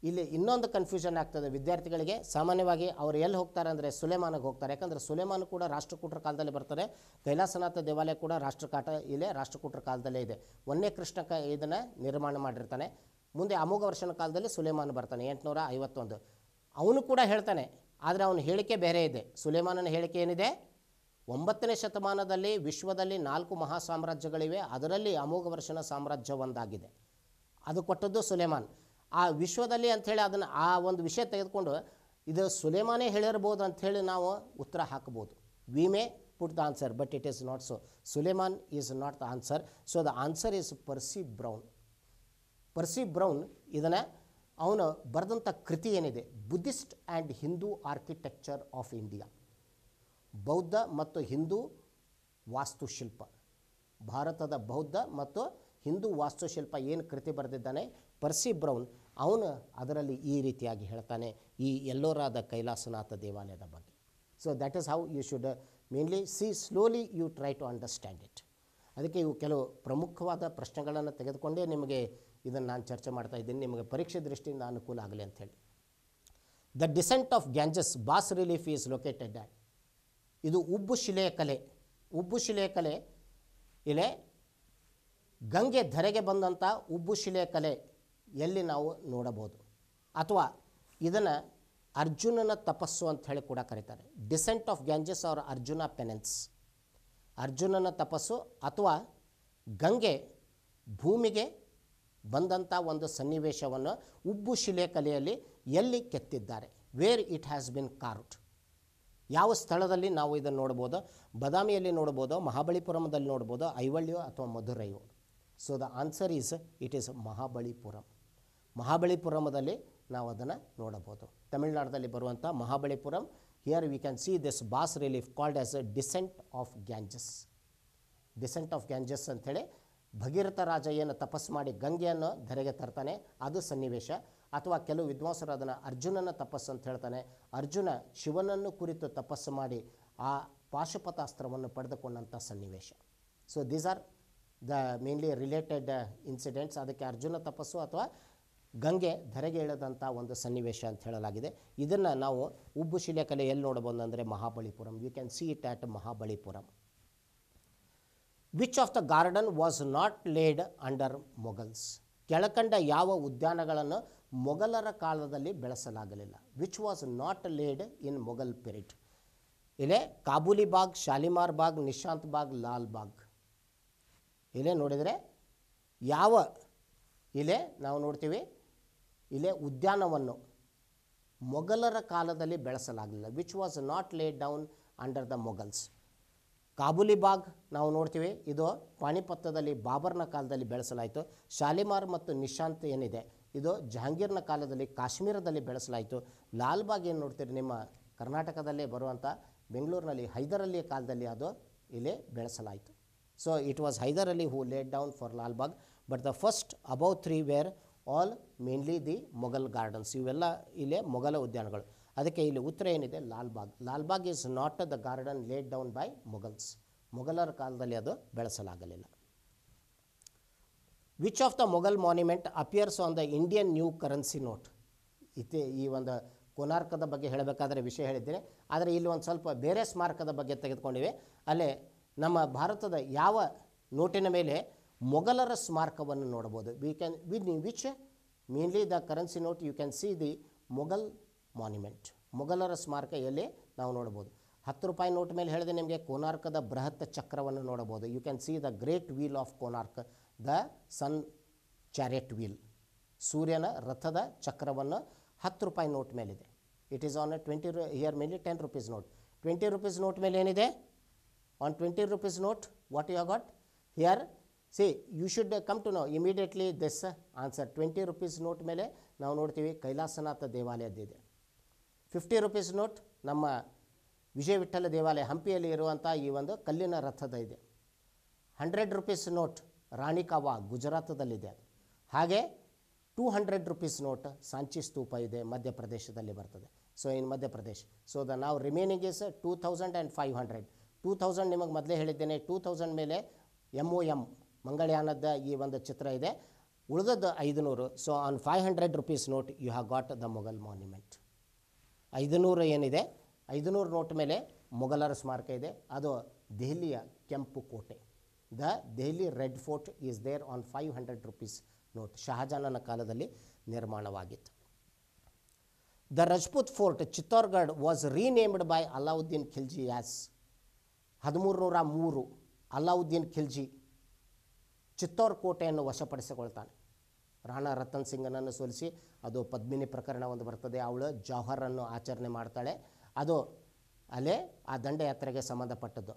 ಇಲ್ಲಿ ಇನ್ನೊಂದು ಕನ್ಫ್ಯೂಷನ್ ಆಗ್ತದೆ ವಿದ್ಯಾರ್ಥಿಗಳಿಗೆ ಸಾಮಾನ್ಯವಾಗಿ ಅವರು ಎಲ್ಲಿ ಹೋಗ್ತಾರೆ ಅಂದರೆ ಸುಲೇಮಾನಿಗೆ ಹೋಗ್ತಾರೆ ಯಾಕಂದರೆ ಸುಲೆಮಾನು ಕೂಡ ರಾಷ್ಟ್ರಕೂಟರ ಕಾಲದಲ್ಲಿ ಬರ್ತಾರೆ ಕೈಲಾಸನಾಥ ದೇವಾಲಯ ಕೂಡ ರಾಷ್ಟ್ರಕಾಟ ಇಲ್ಲೇ ರಾಷ್ಟ್ರಕೂಟರ ಕಾಲದಲ್ಲೇ ಇದೆ ಒಂದೇ ಕೃಷ್ಣ ಕ ಇದನ್ನು ನಿರ್ಮಾಣ ಮಾಡಿರ್ತಾನೆ ಮುಂದೆ ಅಮೋಘ ವರ್ಷನ ಕಾಲದಲ್ಲಿ ಸುಲೇಮಾನ್ ಬರ್ತಾನೆ ಎಂಟುನೂರ ಐವತ್ತೊಂದು ಅವನು ಕೂಡ ಹೇಳ್ತಾನೆ ಆದರೆ ಅವನ ಹೇಳಿಕೆ ಬೇರೆ ಇದೆ ಸುಲೇಮಾನನ ಹೇಳಿಕೆ ಏನಿದೆ ಒಂಬತ್ತನೇ ಶತಮಾನದಲ್ಲಿ ವಿಶ್ವದಲ್ಲಿ ನಾಲ್ಕು ಮಹಾ ಸಾಮ್ರಾಜ್ಯಗಳಿವೆ ಅದರಲ್ಲಿ ಅಮೋಘವರ್ಷನ ಸಾಮ್ರಾಜ್ಯ ಒಂದಾಗಿದೆ ಅದು ಕೊಟ್ಟದ್ದು ಸುಲೇಮಾನ್ ಆ ವಿಶ್ವದಲ್ಲಿ ಅಂಥೇಳಿ ಅದನ್ನು ಆ ಒಂದು ವಿಷಯ ತೆಗೆದುಕೊಂಡು ಇದು ಸುಲೇಮಾನೇ ಹೇಳಿರ್ಬೋದು ಅಂಥೇಳಿ ನಾವು ಉತ್ತರ ಹಾಕ್ಬೋದು we may put the answer but it is not so Sulaiman is not the answer so the answer is Percy Brown Percy Brown ಇದನ್ನು ಅವನು ಬರೆದಂಥ ಕೃತಿ ಏನಿದೆ Buddhist and Hindu architecture of India ಬೌದ್ಧ ಮತ್ತು ಹಿಂದೂ ವಾಸ್ತುಶಿಲ್ಪ ಭಾರತದ ಬೌದ್ಧ ಮತ್ತು ಹಿಂದೂ ವಾಸ್ತುಶಿಲ್ಪ ಏನು ಕೃತಿ ಬರೆದಿದ್ದಾನೆ ಪರ್ಸಿ ಬ್ರೌನ್ ಅವನು ಅದರಲ್ಲಿ ಈ ರೀತಿಯಾಗಿ ಹೇಳ್ತಾನೆ ಈ ಎಲ್ಲೋರಾದ ಕೈಲಾಸನಾಥ ದೇವಾಲಯದ ಬಗ್ಗೆ so that is how you should mainly see slowly you try to understand it ಅದಕ್ಕೆ ಇವು ಕೆಲವು ಪ್ರಮುಖವಾದ ಪ್ರಶ್ನೆಗಳನ್ನು ತೆಗೆದುಕೊಂಡೇ ನಿಮಗೆ ಇದನ್ನು ನಾನು ಚರ್ಚೆ ಮಾಡ್ತಾ ಇದ್ದೀನಿ ನಿಮಗೆ ಪರೀಕ್ಷೆ ದೃಷ್ಟಿಯಿಂದ ಅನುಕೂಲ ಆಗಲಿ ಅಂಥೇಳಿ the descent of Ganges bas relief is located at ಇದು ಉಬ್ಬು ಶಿಲೆಯ ಕಲೆ ಉಬ್ಬು ಶಿಲೆಯ ಕಲೆ ಇಲೆ ಗಂಗೆ ಧರೆಗೆ ಬಂದಂಥ ಉಬ್ಬು ಶಿಲೆಯ ಕಲೆ ಎಲ್ಲಿ ನಾವು ನೋಡಬಹುದು ಅಥವಾ ಇದನ್ನು ಅರ್ಜುನನ ತಪಸ್ಸು ಅಂತ ಹೇಳಿ ಕೂಡ ಕರೀತಾರೆ descent of Ganges or Arjuna penance ಅರ್ಜುನನ ತಪಸ್ಸು ಅಥವಾ ಗಂಗೆ ಭೂಮಿಗೆ ಬಂದಂಥ ಒಂದು ಸನ್ನಿವೇಶವನ್ನು ಉಬ್ಬು ಶಿಲೆ ಕಲೆಯಲ್ಲಿ ಎಲ್ಲಿ ಕೆತ್ತಿದ್ದಾರೆ where it has been carved ಯಾವ ಸ್ಥಳದಲ್ಲಿ ನಾವು ಇದನ್ನು ನೋಡ್ಬೋದು ಬದಾಮಿಯಲ್ಲಿ ನೋಡ್ಬೋದು ಮಹಾಬಲಿಪುರಮದಲ್ಲಿ ನೋಡ್ಬೋದು ಐವಳ್ಯೋ ಅಥವಾ ಮಧುರೈಯೋ so the answer is it is Mahabalipuram ಮಹಾಬಲಿಪುರಮದಲ್ಲಿ ನಾವು ಅದನ್ನು ನೋಡಬಹುದು ತಮಿಳುನಾಡಲ್ಲಿ ಬರುವಂಥ Mahabalipuram here we can see this bas relief called as a descent of Ganges descent of Ganges ಅಂಥೇಳಿ ಭಗೀರಥ ರಾಜ ಏನು ತಪಸ್ಸು ಮಾಡಿ ಗಂಗೆಯನ್ನು ಧರೆಗೆ ತರ್ತಾನೆ ಅದು ಸನ್ನಿವೇಶ ಅಥವಾ ಕೆಲವು ವಿದ್ವಾಂಸರು ಅರ್ಜುನನ ತಪಸ್ಸು ಅಂತ ಹೇಳ್ತಾನೆ ಅರ್ಜುನ ಶಿವನನ್ನು ಕುರಿತು ತಪಸ್ಸು ಮಾಡಿ ಆ ಪಾಶುಪತಾಸ್ತ್ರವನ್ನು ಪಡೆದುಕೊಂಡಂಥ ಸನ್ನಿವೇಶ so these are the mainly related incidents ಅದಕ್ಕೆ ಅರ್ಜುನ ತಪಸ್ಸು ಅಥವಾ ಗಂಗೆ ಧರೆಗೆ ಇಳಿದಂಥ ಒಂದು ಸನ್ನಿವೇಶ ಅಂತ ಹೇಳಲಾಗಿದೆ ಇದನ್ನು ನಾವು ಉಬ್ಬು ಕಲೆ ಎಲ್ಲಿ ನೋಡಬಹುದು ಅಂದರೆ Mahabalipuram you can see it at Mahabalipuram which of the garden was not laid under Mughals ಕೆಳಕಂಡ ಯಾವ ಉದ್ಯಾನಗಳನ್ನು ಮೊಘಲರ ಕಾಲದಲ್ಲಿ ಬೆಳೆಸಲಾಗಲಿಲ್ಲ which was not laid in Mughal period ಇಲ್ಲೇ ಕಾಬೂಲಿ ಶಾಲಿಮಾರ್ ಬಾಗ್ ನಿಶಾಂತ್ ಬಾಗ್ ಲಾಲ್ ಬಾಗ್ ಇಲ್ಲೇ ನೋಡಿದರೆ ಯಾವ ಇಲ್ಲೇ ನಾವು ನೋಡ್ತೀವಿ ಇಲ್ಲೇ ಉದ್ಯಾನವನ್ನು ಮೊಘಲರ ಕಾಲದಲ್ಲಿ ಬೆಳೆಸಲಾಗಲಿಲ್ಲ which was not laid down under the Mughals Kabuli ನಾವು ನೋಡ್ತೀವಿ ಇದು ಪಾಣಿಪತ್ತದಲ್ಲಿ ಬಾಬರ್ನ ಕಾಲದಲ್ಲಿ ಬೆಳೆಸಲಾಯಿತು ಶಾಲಿಮಾರ್ ಮತ್ತು ನಿಶಾಂತ್ ಏನಿದೆ ಇದು ಜಹಾಂಗೀರ್ನ ಕಾಲದಲ್ಲಿ ಕಾಶ್ಮೀರದಲ್ಲಿ ಬೆಳೆಸಲಾಯಿತು ಲಾಲ್ಬಾಗ್ ಏನು ನೋಡ್ತೀರಿ ನಿಮ್ಮ ಕರ್ನಾಟಕದಲ್ಲೇ ಬರುವಂಥ ಬೆಂಗಳೂರಿನಲ್ಲಿ ಅಲಿ ಕಾಲದಲ್ಲಿ ಅದು ಇಲ್ಲಿ ಬೆಳೆಸಲಾಯಿತು so it was Hyder Ali who late down for Lalbagh but the first above three wear all mainly the Mughal gardens ಇವೆಲ್ಲ ಇಲ್ಲೇ ಮೊಘಲ ಉದ್ಯಾನಗಳು ಅದಕ್ಕೆ ಇಲ್ಲಿ ಉತ್ತರ ಏನಿದೆ Lalbagh Lalbagh is not the garden late down by Mughals ಮೊಘಲರ ಕಾಲದಲ್ಲಿ ಅದು ಬೆಳೆಸಲಾಗಲಿಲ್ಲ which of the Mughal monument appears on the Indian new currency note ಇತಿ ಈ ಒಂದು ಕೋನಾರ್ಕದ ಬಗ್ಗೆ ಹೇಳಬೇಕಾದ್ರೆ ವಿಷಯ ಹೇಳಿದ್ದೇನೆ ಆದರೆ ಇಲ್ಲಿ ಒಂದು ಸ್ವಲ್ಪ ಬೇರೆ ಸ್ಮಾರಕದ ಬಗ್ಗೆ ತೆಗೆದುಕೊಂಡಿವೆ ಅಲ್ಲೇ ನಮ್ಮ ಭಾರತದ ಯಾವ ನೋಟಿನ ಮೇಲೆ ಮೊಘಲರ ಸ್ಮಾರಕವನ್ನು ನೋಡಬಹುದು we can win which mainly the currency note you can see the Mughal monument ಮೊಘಲರ ಸ್ಮಾರಕ ಎಲ್ಲಿ ನಾವು ನೋಡ್ಬೋದು ಹತ್ತು ರೂಪಾಯಿ ನೋಟ್ ಮೇಲೆ ಹೇಳಿದೆ ನಿಮಗೆ ಕೋನಾರ್ಕದ ಬೃಹತ್ ಚಕ್ರವನ್ನು ನೋಡಬಹುದು you can see the great wheel of Konark the sun chariot wheel ಸೂರ್ಯನ ರಥದ ಚಕ್ರವನ್ನು ಹತ್ತು ರೂಪಾಯಿ ನೋಟ್ ಮೇಲಿದೆ it is on a twenty ರು ಇಯರ್ ಮೇಲೆ ten rupees note twenty rupees note ಮೇಲೆ ಏನಿದೆ on twenty rupees note what you got here see you should come to know immediately this answer twenty rupees note ಮೇಲೆ ನಾವು ನೋಡ್ತೀವಿ ಕೈಲಾಸನಾಥ ದೇವಾಲಯದ್ದಿದೆ fifty rupees note ನಮ್ಮ ವಿಜಯವಿಠಲ ದೇವಾಲಯ ಹಂಪಿಯಲ್ಲಿ ಇರುವಂಥ ಈ ಒಂದು ಕಲ್ಲಿನ ರಥದ ಇದೆ ಹಂಡ್ರೆಡ್ ರುಪೀಸ್ ನೋಟ್ ರಾಣಿಕಾವ ಗುಜರಾತದಲ್ಲಿದೆ ಹಾಗೆ two hundred rupees note Sanchi stupa ಇದೆ ಮಧ್ಯಪ್ರದೇಶದಲ್ಲಿ ಬರ್ತದೆ so in Madhya Pradesh so the ನಾವು remaining is two thousand and five hundred two thousand ನಿಮಗೆ ಮೊದಲೇ ಹೇಳಿದ್ದೇನೆ ಟೂ ಥೌಸಂಡ್ ಮೇಲೆ ಎಮ್ ಒ ಎಮ್ ಮಂಗಳಯಾನದ ಈ ಒಂದು ಚಿತ್ರ ಇದೆ ಉಳಿದದ್ದು ಐದುನೂರು so on five hundred rupees note you have got the Mughal monument ಐದುನೂರು ಏನಿದೆ ಐದುನೂರು ನೋಟ್ ಮೇಲೆ ಮೊಘಲರ ಸ್ಮಾರಕ ಇದೆ ಅದು ದೆಹಲಿಯ ಕೆಂಪು ಕೋಟೆ the Delhi red fort is there on five hundred rupees note ಶಹಜಾನನ ಕಾಲದಲ್ಲಿ ನಿರ್ಮಾಣವಾಗಿತ್ತು the Rajput fort Chittorgarh was renamed by Alauddin Khilji as ಹದಿಮೂರು ನೂರ ಮೂರು ಅಲ್ಲಾವುದ್ದೀನ್ ಖಿಲ್ಜಿ ಚಿತ್ತೋರ್ ಕೋಟೆಯನ್ನು ವಶಪಡಿಸಿಕೊಳ್ತಾನೆ ರಾಣಾ ರತನ್ ಸಿಂಗನನ್ನು ಸೋಲಿಸಿ ಅದು ಪದ್ಮಿನಿ ಪ್ರಕರಣ ಒಂದು ಬರ್ತದೆ ಅವಳು ಜೌಹರನ್ನು ಆಚರಣೆ ಮಾಡ್ತಾಳೆ ಅದು ಅಲ್ಲೇ ಆ ದಂಡಯಾತ್ರೆಗೆ ಸಂಬಂಧಪಟ್ಟದ್ದು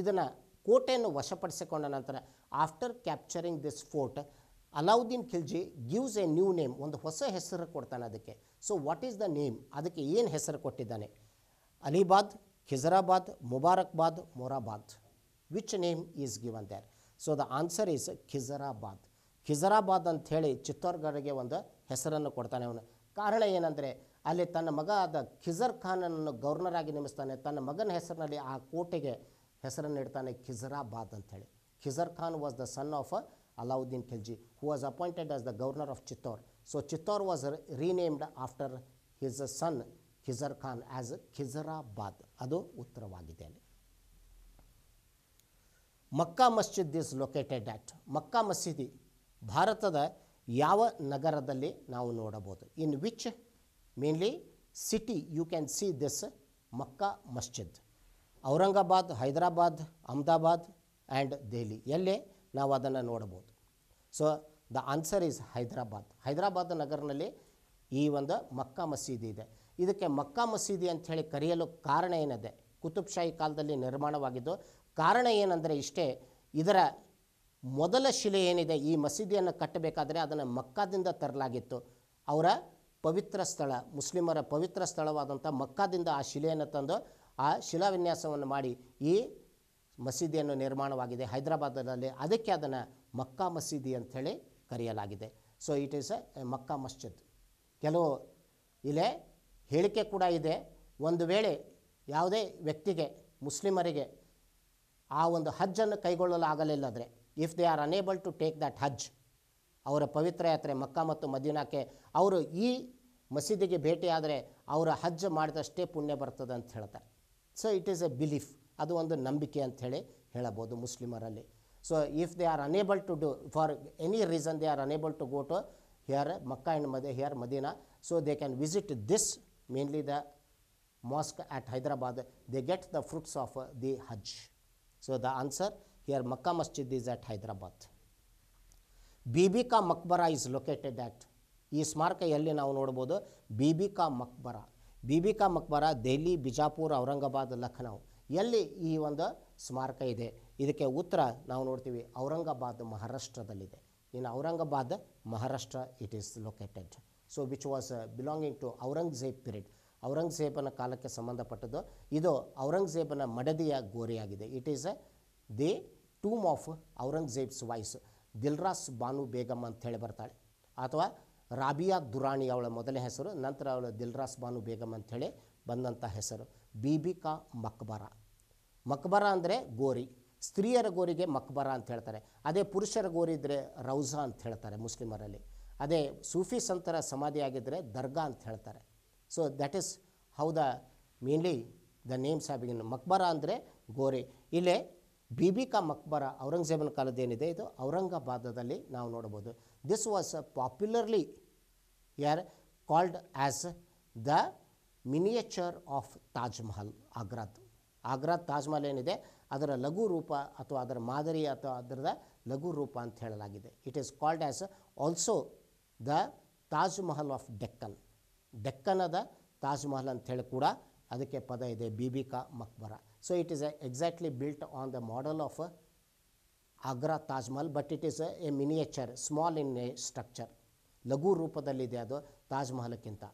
ಇದನ್ನು ಕೋಟೆಯನ್ನು ವಶಪಡಿಸಿಕೊಂಡ ನಂತರ after capturing this fort Alauddin Khilji gives a new name ಒಂದು ಹೊಸ ಹೆಸರು ಕೊಡ್ತಾನೆ ಅದಕ್ಕೆ so what is the name ಅದಕ್ಕೆ ಏನು ಹೆಸರು ಕೊಟ್ಟಿದ್ದಾನೆ Alibad Khizrabad Mubarakabad Moradabad which name is given there so the answer is Khizrabad Khizrabad ಅಂಥೇಳಿ ಚಿತ್ತೋರ್ಗಢಗೆ ಒಂದು ಹೆಸರನ್ನು ಕೊಡ್ತಾನೆ ಅವನು ಕಾರಣ ಏನಂದರೆ ಅಲ್ಲಿ ತನ್ನ ಮಗ ಆದ ಖಿಜರ್ ಖಾನನ್ನು ಗವರ್ನರ್ ಆಗಿ ನೇಮಿಸ್ತಾನೆ ತನ್ನ ಮಗನ ಹೆಸರಿನಲ್ಲಿ ಆ ಕೋಟೆಗೆ ಹೆಸರನ್ನು ಇಡ್ತಾನೆ ಖಿಜರಾಬಾದ್ ಅಂಥೇಳಿ Khizr Khan was the son of Alauddin Khilji who was appointed as the governor of Chittor so Chittor was renamed after his son Khizr Khan as Khizrabad ಅದು ಉತ್ತರವಾಗಿದೆ ಅಲ್ಲಿ ಮಕ್ಕಾ ಮಸ್ಜಿದ್ ಈಸ್ ಲೊಕೇಟೆಡ್ ಆಟ್ ಮಕ್ಕಾ ಮಸೀದಿ ಭಾರತದ ಯಾವ ನಗರದಲ್ಲಿ ನಾವು ನೋಡಬಹುದು in which mainly city you can see this Mecca Masjid Aurangabad Hyderabad Ahmedabad and Delhi ಎಲ್ಲಿ ನಾವು ಅದನ್ನು ನೋಡಬಹುದು so the answer is Hyderabad Hyderabad ನಗರನಲ್ಲಿ ಈ ಒಂದು ಮಕ್ಕಾ ಮಸೀದಿ ಇದೆ ಇದಕ್ಕೆ ಮಕ್ಕಾ ಮಸೀದಿ ಅಂಥೇಳಿ ಕರೆಯಲು ಕಾರಣ ಏನಿದೆ ಕುತುಬ್ಶಾಹಿ ಕಾಲದಲ್ಲಿ ನಿರ್ಮಾಣವಾಗಿದ್ದು ಕಾರಣ ಏನಂದರೆ ಇಷ್ಟೇ ಇದರ ಮೊದಲ ಶಿಲೆ ಏನಿದೆ ಈ ಮಸೀದಿಯನ್ನು ಕಟ್ಟಬೇಕಾದರೆ ಅದನ್ನು ಮಕ್ಕಾದಿಂದ ತರಲಾಗಿತ್ತು ಅವರ ಪವಿತ್ರ ಸ್ಥಳ ಮುಸ್ಲಿಮರ ಪವಿತ್ರ ಸ್ಥಳವಾದಂಥ ಮಕ್ಕಾದಿಂದ ಆ ಶಿಲೆಯನ್ನು ತಂದು ಆ ಶಿಲಾವಿನ್ಯಾಸವನ್ನು ಮಾಡಿ ಈ ಮಸೀದಿಯನ್ನು ನಿರ್ಮಾಣವಾಗಿದೆ ಹೈದರಾಬಾದ್ನಲ್ಲಿ ಅದಕ್ಕೆ ಅದನ್ನು ಮಕ್ಕಾ ಮಸೀದಿ ಅಂಥೇಳಿ ಕರೆಯಲಾಗಿದೆ so it is a Mecca Masjid ಕೆಲವು ಇಲ್ಲೇ ಹೇಳಿಕೆ ಕೂಡ ಇದೆ ಒಂದು ವೇಳೆ ಯಾವುದೇ ವ್ಯಕ್ತಿಗೆ ಮುಸ್ಲಿಮರಿಗೆ ಆ ಒಂದು ಹಜ್ಜನ್ನು ಕೈಗೊಳ್ಳಲು ಆಗಲಿಲ್ಲಾದರೆ if they are unable to take that hajj ಅವರ ಪವಿತ್ರ ಯಾತ್ರೆ ಮಕ್ಕಾ ಮತ್ತು ಮದೀನಾಕ್ಕೆ ಅವರು ಈ ಮಸೀದಿಗೆ ಭೇಟಿಯಾದರೆ ಅವರ ಹಜ್ ಮಾಡಿದಷ್ಟೇ ಪುಣ್ಯ ಬರ್ತದೆ ಅಂತ ಹೇಳ್ತಾರೆ so it is a belief ಅದು ಒಂದು ನಂಬಿಕೆ ಅಂಥೇಳಿ ಹೇಳಬಹುದು ಮುಸ್ಲಿಮರಲ್ಲಿ so if they are unable to do for any reason they are unable to go to here Mecca and made here Medina so they can visit this mainly the mosque at Hyderabad they get the fruits of the hajj so the answer here Mecca Masjid is at Hyderabad Bibi ka Maqbara is located at ಈ ಸ್ಮಾರಕ ಎಲ್ಲಿ ನಾವು ನೋಡ್ಬೋದು ಬೀಬಿಕಾ ಮಕ್ಬರಾ ಬಿಬಿ ಕಾ ಮಕ್ಬರ ದೆಹಲಿ ಬಿಜಾಪುರ್ ಔರಂಗಾಬಾದ್ ಲಖನೌ ಎಲ್ಲಿ ಈ ಒಂದು ಸ್ಮಾರಕ ಇದೆ ಇದಕ್ಕೆ ಉತ್ತರ ನಾವು ನೋಡ್ತೀವಿ ಔರಂಗಾಬಾದ್ ಮಹಾರಾಷ್ಟ್ರದಲ್ಲಿದೆ in Aurangabad Maharashtra it is located so which was belonging to Aurangzeb period ಔರಂಗಜೇಬನ ಕಾಲಕ್ಕೆ ಸಂಬಂಧಪಟ್ಟದ್ದು ಇದು ಔರಂಗಜೇಬನ ಮಡದಿಯ ಗೋರಿಯಾಗಿದೆ it is a uh, the tomb of Aurangzeb's wife's Dilras Banu Begum ಅಂತ ಹೇಳಿ ಬರ್ತಾಳೆ ಅಥವಾ ರಾಬಿಯಾ ದುರಾಣಿ ಅವಳ ಮೊದಲ ಹೆಸರು ನಂತರ ಅವಳು ದಿಲ್ರಾಸ್ ಬಾನು ಬೇಗಮ್ ಅಂಥೇಳಿ ಬಂದಂಥ ಹೆಸರು ಬೀಬಿಕಾ ಮಕ್ಬರ ಮಕ್ಬರ ಅಂದರೆ ಗೋರಿ ಸ್ತ್ರೀಯರ ಗೋರಿಗೆ ಮಕ್ಬರ ಅಂತ ಹೇಳ್ತಾರೆ ಅದೇ ಪುರುಷರ ಗೋರಿ ಇದ್ದರೆ ರೌಝಾ ಅಂತ ಹೇಳ್ತಾರೆ ಮುಸ್ಲಿಮರಲ್ಲಿ ಅದೇ ಸೂಫಿ ಸಂತರ ಸಮಾಧಿ ಆಗಿದ್ದರೆ ದರ್ಗಾ ಅಂತ ಹೇಳ್ತಾರೆ so that is how the mainly the names have in maqbara ಅಂದರೆ ಗೋರಿ ಇಲ್ಲೇ ಬೀಬಿಕಾ ಮಕ್ಬರ ಔರಂಗಜೇಬನ ಕಾಲದ್ದೇನಿದೆ ಇದು ಔರಂಗಾಬಾದದಲ್ಲಿ ನಾವು ನೋಡ್ಬೋದು This was popularly here called as the miniature of Taj Mahal ಆಗ್ರಾದ್ ಆಗ್ರಾದ್ ತಾಜ್ ಮಹಲ್ ಏನಿದೆ ಅದರ ಲಘು ರೂಪ ಅಥವಾ ಅದರ ಮಾದರಿ ಅಥವಾ ಅದರದ ಲಘು ರೂಪ ಅಂತ ಹೇಳಲಾಗಿದೆ it is called as also the Taj Mahal of Deccan ಡೆಕ್ಕನದ ತಾಜ್ ಮಹಲ್ ಅಂತ ಹೇಳಿ ಕೂಡ ಅದಕ್ಕೆ ಪದ ಇದೆ Bibi ka Maqbara so it is exactly built on the model of Agra Taj Mahal but it is a miniature small in a structure ಲಘು ರೂಪದಲ್ಲಿದೆ ಅದು ತಾಜ್ ಮಹಲ್ಕ್ಕಿಂತ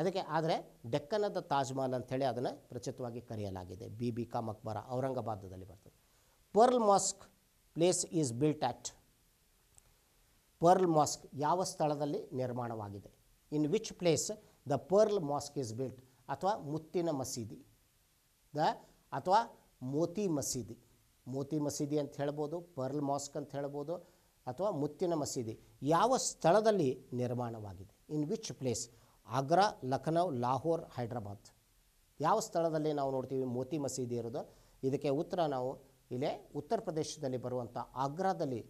ಅದಕ್ಕೆ ಆದರೆ ಡೆಕ್ಕನದ ತಾಜ್ ಮಹಲ್ ಅಂಥೇಳಿ ಅದನ್ನು ಪ್ರಚಿತವಾಗಿ ಕರೆಯಲಾಗಿದೆ ಬಿ ಬಿ ಕಾ ಮಕ್ಬರ ಔರಂಗಾಬಾದದಲ್ಲಿ ಬರ್ತದೆ pearl mosque place is built at pearl mosque ಯಾವ ಸ್ಥಳದಲ್ಲಿ ನಿರ್ಮಾಣವಾಗಿದೆ in which place the pearl mosque is built ಅಥವಾ ಮುತ್ತಿನ ಮಸೀದಿ ದ ಅಥವಾ ಮೋತಿ ಮಸೀದಿ ಮೋತಿ ಮಸೀದಿ ಅಂತ ಹೇಳ್ಬೋದು ಪರ್ಲ್ ಮಾಸ್ಕ್ ಅಂತ ಹೇಳ್ಬೋದು ಅಥವಾ ಮುತ್ತಿನ ಮಸೀದಿ ಯಾವ ಸ್ಥಳದಲ್ಲಿ ನಿರ್ಮಾಣವಾಗಿದೆ in which place Agra Lucknow Lahore Hyderabad ಯಾವ ಸ್ಥಳದಲ್ಲಿ ನಾವು ನೋಡ್ತೀವಿ ಮೋತಿ ಮಸೀದಿ ಇರೋದು ಇದಕ್ಕೆ ಉತ್ತರ ನಾವು ಇಲ್ಲೇ ಉತ್ತರ ಪ್ರದೇಶದಲ್ಲಿ ಬರುವಂಥ ಆಗ್ರಾದಲ್ಲಿ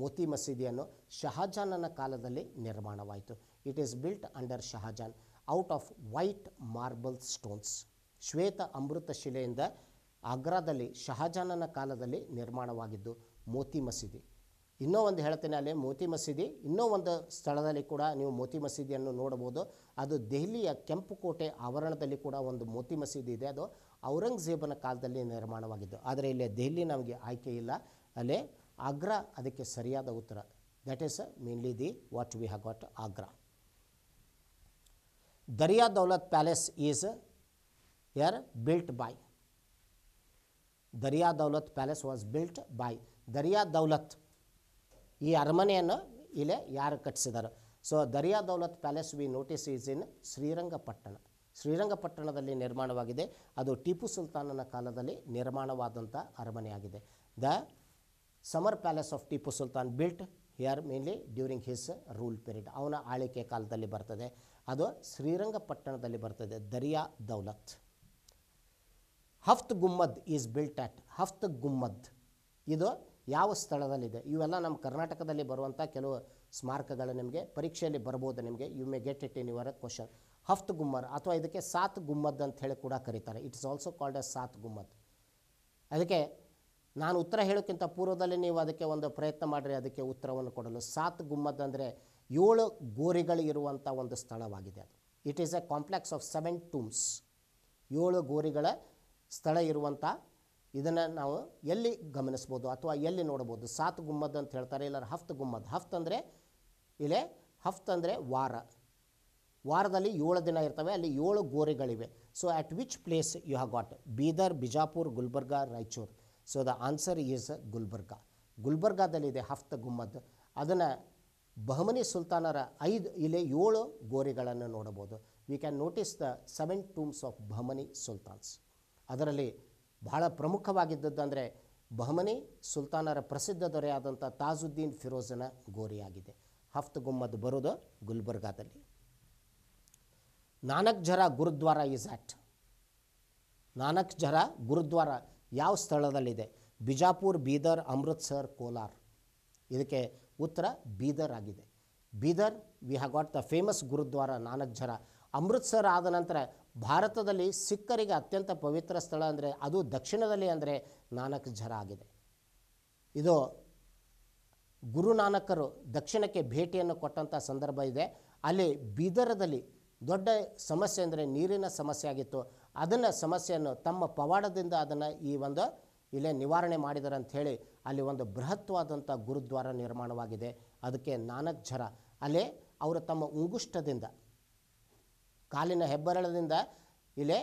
ಮೋತಿ ಮಸೀದಿಯನ್ನು ಶಹಜಾನನ ಕಾಲದಲ್ಲಿ ನಿರ್ಮಾಣವಾಯಿತು it is built under Shahjahan out of white marble stones ಶ್ವೇತ ಅಮೃತ ಶಿಲೆಯಿಂದ ಆಗ್ರಾದಲ್ಲಿ ಶಹಜಾನನ ಕಾಲದಲ್ಲಿ ನಿರ್ಮಾಣವಾಗಿದ್ದು ಮೋತಿ ಮಸೀದಿ ಇನ್ನೂ ಒಂದು ಹೇಳ್ತೇನೆ ಅಲ್ಲಿ ಮೋತಿ ಮಸೀದಿ ಇನ್ನೂ ಒಂದು ಸ್ಥಳದಲ್ಲಿ ಕೂಡ ನೀವು ಮೋತಿ ಮಸೀದಿಯನ್ನು ನೋಡಬಹುದು ಅದು ದೆಹಲಿಯ ಕೆಂಪು ಕೋಟೆ ಆವರಣದಲ್ಲಿ ಕೂಡ ಒಂದು ಮೋತಿ ಮಸೀದಿ ಇದೆ ಅದು ಔರಂಗಜೇಬನ ಕಾಲದಲ್ಲಿ ನಿರ್ಮಾಣವಾಗಿದ್ದು ಆದರೆ ಇಲ್ಲಿ ದೆಹಲಿ ನಮಗೆ ಆಯ್ಕೆ ಇಲ್ಲ ಅಲ್ಲಿ ಆಗ್ರಾ ಅದಕ್ಕೆ ಸರಿಯಾದ ಉತ್ತರ that is mainly the what we have got Agra Dariya Daulat palace is here built by Dariya Daulat palace was built by Dariya Daulat ಈ ಅರಮನೆಯನ್ನು ಇಲ್ಲೇ ಯಾರು ಕಟ್ಟಿಸಿದ್ದಾರೆ so Dariya Daulat palace we notice is in Srirangapatna ಶ್ರೀರಂಗಪಟ್ಟಣದಲ್ಲಿ ನಿರ್ಮಾಣವಾಗಿದೆ ಅದು ಟಿಪ್ಪು ಸುಲ್ತಾನನ ಕಾಲದಲ್ಲಿ ನಿರ್ಮಾಣವಾದಂಥ ಅರಮನೆಯಾಗಿದೆ the summer palace of Tipu Sultan built here mainly during his rule period ಅವನ ಆಳ್ವಿಕೆ ಕಾಲದಲ್ಲಿ ಬರ್ತದೆ ಅದು ಶ್ರೀರಂಗಪಟ್ಟಣದಲ್ಲಿ ಬರ್ತದೆ Dariya Daulat Haft Gumbad is built at Haft Gumbad ಇದು ಯಾವ ಸ್ಥಳದಲ್ಲಿದೆ ಇವೆಲ್ಲ ನಮ್ಮ ಕರ್ನಾಟಕದಲ್ಲಿ ಬರುವಂಥ ಕೆಲವು ಸ್ಮಾರಕಗಳು ನಿಮಗೆ ಪರೀಕ್ಷೆಯಲ್ಲಿ ಬರ್ಬೋದು ನಿಮಗೆ you may get it in your question Haft Gumbad ಅಥವಾ ಇದಕ್ಕೆ ಸಾತ್ ಗುಮ್ಮದ್ ಅಂತ ಹೇಳಿ ಕೂಡ ಕರೀತಾರೆ it is also called a Sat Gumbad ಅದಕ್ಕೆ ನಾನು ಉತ್ತರ ಹೇಳೋಕ್ಕಿಂತ ಪೂರ್ವದಲ್ಲಿ ನೀವು ಅದಕ್ಕೆ ಒಂದು ಪ್ರಯತ್ನ ಮಾಡಿರಿ ಅದಕ್ಕೆ ಉತ್ತರವನ್ನು ಕೊಡಲು ಸಾತ್ ಗುಮ್ಮದ್ ಅಂದರೆ ಏಳು ಗೋರಿಗಳು ಇರುವಂಥ ಒಂದು ಸ್ಥಳವಾಗಿದೆ ಅದು it is a complex of seven tombs ಏಳು ಗೋರಿಗಳ ಸ್ಥಳ ಇರುವಂಥ ಇದನ್ನು ನಾವು ಎಲ್ಲಿ ಗಮನಿಸ್ಬೋದು ಅಥವಾ ಎಲ್ಲಿ ನೋಡ್ಬೋದು ಸಾತ್ ಗುಮ್ಮದ್ ಅಂತ ಹೇಳ್ತಾರೆ ಇಲ್ಲ ಹಫ್ತ್ ಗುಮ್ಮದ್ ಹಫ್ತ್ ಅಂದರೆ ಇಲ್ಲೇ ಹಫ್ತ್ ಅಂದರೆ ವಾರ ವಾರದಲ್ಲಿ ಏಳು ದಿನ ಇರ್ತವೆ ಅಲ್ಲಿ ಏಳು ಗೋರೆಗಳಿವೆ so at which place you have got Bidar Bijapur Gulbarga Raichur so the answer is Gulbarga ಗುಲ್ಬರ್ಗಾದಲ್ಲಿದೆ ಹಫ್ತ್ ಗುಮ್ಮದ್ ಅದನ್ನು ಬಹಮನಿ ಸುಲ್ತಾನರ ಐದು ಇಲೆ ಏಳು ಗೋರಿಗಳನ್ನು ನೋಡಬಹುದು we can notice the seven tombs of Bahmani sultans ಅದರಲ್ಲಿ ಬಹಳ ಪ್ರಮುಖವಾಗಿದ್ದದ್ದು ಅಂದರೆ ಬಹಮನಿ ಸುಲ್ತಾನರ ಪ್ರಸಿದ್ಧ ದೊರೆಯಾದಂಥ ತಾಜುದ್ದೀನ್ ಫಿರೋಜನ ಗೋರಿಯಾಗಿದೆ ಹಫ್ತ್ ಗುಮ್ಮದ್ ಬರೋದು ಗುಲ್ಬರ್ಗಾದಲ್ಲಿ ನಾನಕ್ ಜರ ಗುರುದ್ವಾರ ಈಸ್ ಆಟ್ ನಾನಕ್ ಜರ ಗುರುದ್ವಾರ ಯಾವ ಸ್ಥಳದಲ್ಲಿದೆ ಬಿಜಾಪುರ್ ಬೀದರ್ ಅಮೃತ್ಸರ್ ಕೋಲಾರ್ ಇದಕ್ಕೆ ಉತ್ತರ ಬೀದರ್ ಆಗಿದೆ Bidar we have got the famous gurdwara Nanak Jhira Amritsar ಆದ ನಂತರ ಭಾರತದಲ್ಲಿ ಸಿಖ್ಖರಿಗೆ ಅತ್ಯಂತ ಪವಿತ್ರ ಸ್ಥಳ ಅಂದರೆ ಅದು ದಕ್ಷಿಣದಲ್ಲಿ ಅಂದರೆ ನಾನಕ್ ಝರ ಆಗಿದೆ ಇದು ಗುರುನಾನಕರು ದಕ್ಷಿಣಕ್ಕೆ ಭೇಟಿಯನ್ನು ಕೊಟ್ಟಂಥ ಸಂದರ್ಭ ಇದೆ ಅಲ್ಲಿ ಬೀದರದಲ್ಲಿ ದೊಡ್ಡ ಸಮಸ್ಯೆ ಅಂದರೆ ನೀರಿನ ಸಮಸ್ಯೆ ಆಗಿತ್ತು ಅದನ್ನು ಸಮಸ್ಯೆಯನ್ನು ತಮ್ಮ ಪವಾಡದಿಂದ ಅದನ್ನು ಈ ಒಂದು ಇಲ್ಲೇ ನಿವಾರಣೆ ಮಾಡಿದರಂಥೇಳಿ ಅಂಥೇಳಿ ಅಲ್ಲಿ ಒಂದು ಬೃಹತ್ವಾದಂಥ ಗುರುದ್ವಾರ ನಿರ್ಮಾಣವಾಗಿದೆ ಅದಕ್ಕೆ ನಾನಕ್ ಝರ ಅಲ್ಲಿ ಅವರು ತಮ್ಮ ಉಂಗುಷ್ಟದಿಂದ ಕಾಲಿನ ಹೆಬ್ಬರಳದಿಂದ ಇಲ್ಲಿ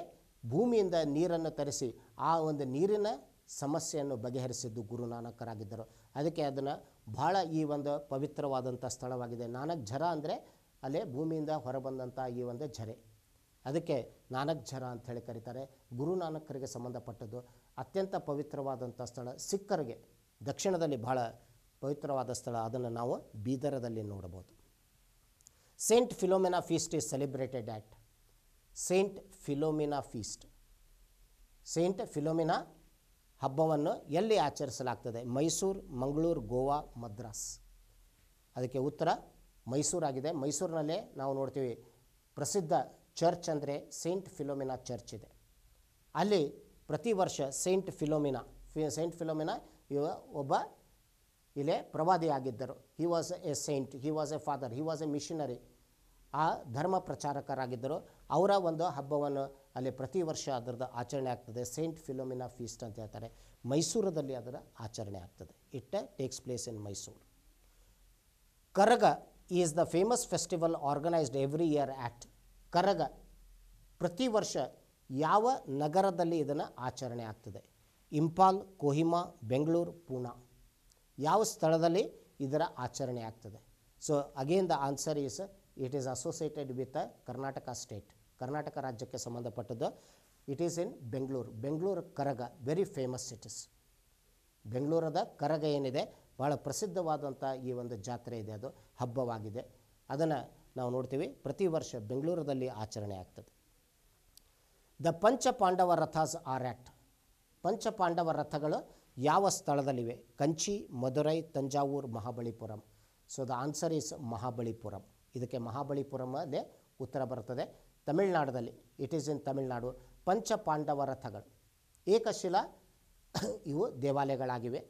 ಭೂಮಿಯಿಂದ ನೀರನ್ನು ತರಿಸಿ ಆ ಒಂದು ನೀರಿನ ಸಮಸ್ಯೆಯನ್ನು ಬಗೆಹರಿಸಿದ್ದು ಗುರುನಾನಕರಾಗಿದ್ದರು ಅದಕ್ಕೆ ಅದನ್ನು ಬಹಳ ಈ ಒಂದು ಪವಿತ್ರವಾದಂಥ ಸ್ಥಳವಾಗಿದೆ ನಾನಕ್ ಝರ ಅಂದರೆ ಅಲ್ಲಿ ಭೂಮಿಯಿಂದ ಹೊರಬಂದಂಥ ಈ ಒಂದು ಝರೆ ಅದಕ್ಕೆ ನಾನಕ್ ಝರ ಅಂತ ಹೇಳಿ ಕರೀತಾರೆ ಗುರುನಾನಕರಿಗೆ ಸಂಬಂಧಪಟ್ಟದ್ದು ಅತ್ಯಂತ ಪವಿತ್ರವಾದಂಥ ಸ್ಥಳ ಸಿಖ್ಖರಿಗೆ ದಕ್ಷಿಣದಲ್ಲಿ ಬಹಳ ಪವಿತ್ರವಾದ ಸ್ಥಳ ಅದನ್ನು ನಾವು ಬೀದರದಲ್ಲಿ ನೋಡಬಹುದು saint Philomena feast is celebrated at saint Philomena feast saint Philomena ಹಬ್ಬವನ್ನು ಎಲ್ಲಿ ಆಚರಿಸಲಾಗ್ತದೆ ಮೈಸೂರು ಮಂಗಳೂರು ಗೋವಾ ಮದ್ರಾಸ್ ಅದಕ್ಕೆ ಉತ್ತರ ಮೈಸೂರಾಗಿದೆ ಮೈಸೂರಿನಲ್ಲೇ ನಾವು ನೋಡ್ತೀವಿ ಪ್ರಸಿದ್ಧ ಚರ್ಚ್ ಅಂದರೆ ಸೇಂಟ್ ಫಿಲೋಮಿನಾ ಚರ್ಚ್ ಇದೆ ಅಲ್ಲಿ ಪ್ರತಿ ವರ್ಷ ಸೇಂಟ್ ಫಿಲೋಮಿನಾ ಫಿ ಸೇಂಟ್ ಫಿಲೋಮಿನಾ ಇವ ಒಬ್ಬ ಇಲ್ಲೇ ಪ್ರವಾದಿಯಾಗಿದ್ದರು he was a saint he was a father he was a missionary ಆ ಧರ್ಮ ಪ್ರಚಾರಕರಾಗಿದ್ದರು ಅವರ ಒಂದು ಹಬ್ಬವನ್ನು ಅಲ್ಲಿ ಪ್ರತಿ ವರ್ಷ ಅದರದ್ದು ಆಚರಣೆ ಆಗ್ತದೆ ಸೇಂಟ್ ಫಿಲೋಮಿನಾ ಫೀಸ್ಟ್ ಅಂತ ಹೇಳ್ತಾರೆ ಮೈಸೂರದಲ್ಲಿ ಅದರ ಆಚರಣೆ ಆಗ್ತದೆ it takes place in Mysore Karaga is the famous festival organised every year at Karaga ಪ್ರತಿ ವರ್ಷ ಯಾವ ನಗರದಲ್ಲಿ ಇದನ್ನು ಆಚರಣೆ ಆಗ್ತದೆ ಇಂಪಾಲ್ ಕೊಹಿಮಾ ಬೆಂಗಳೂರು ಪೂನಾ ಯಾವ ಸ್ಥಳದಲ್ಲಿ ಇದರ ಆಚರಣೆ ಆಗ್ತದೆ so again the answer is it is associated with Karnataka state Karnataka ರಾಜ್ಯಕ್ಕೆ ಸಂಬಂಧಪಟ್ಟದ್ದು it is in Bengaluru Bengaluru Karaga very famous cities ಬೆಂಗಳೂರದ ಕರಗ ಏನಿದೆ ಭಾಳ ಪ್ರಸಿದ್ಧವಾದಂಥ ಈ ಒಂದು ಜಾತ್ರೆ ಇದೆ ಅದು ಹಬ್ಬವಾಗಿದೆ ಅದನ್ನು ನಾವು ನೋಡ್ತೀವಿ ಪ್ರತಿ ವರ್ಷ ಬೆಂಗಳೂರದಲ್ಲಿ ಆಚರಣೆ ಆಗ್ತದೆ ದ ಪಂಚ ಪಾಂಡವ ರಥಾಸ್ ಆರ್ ಆ್ಯಕ್ಟ್ ಪಂಚ ಪಾಂಡವ ರಥಗಳು ಯಾವ ಸ್ಥಳದಲ್ಲಿವೆ Kanchi Madurai Thanjavur Mahabalipuram so the answer is Mahabalipuram ಇದಕ್ಕೆ ಮಹಾಬಲಿಪುರಂ ಉತ್ತರ ಬರ್ತದೆ ತಮಿಳ್ನಾಡದಲ್ಲಿ it is in Tamil Nadu Pancha Pandava ರಥಗಳು ಏಕಶಿಲಾ *coughs* ಇವು ದೇವಾಲಯಗಳಾಗಿವೆ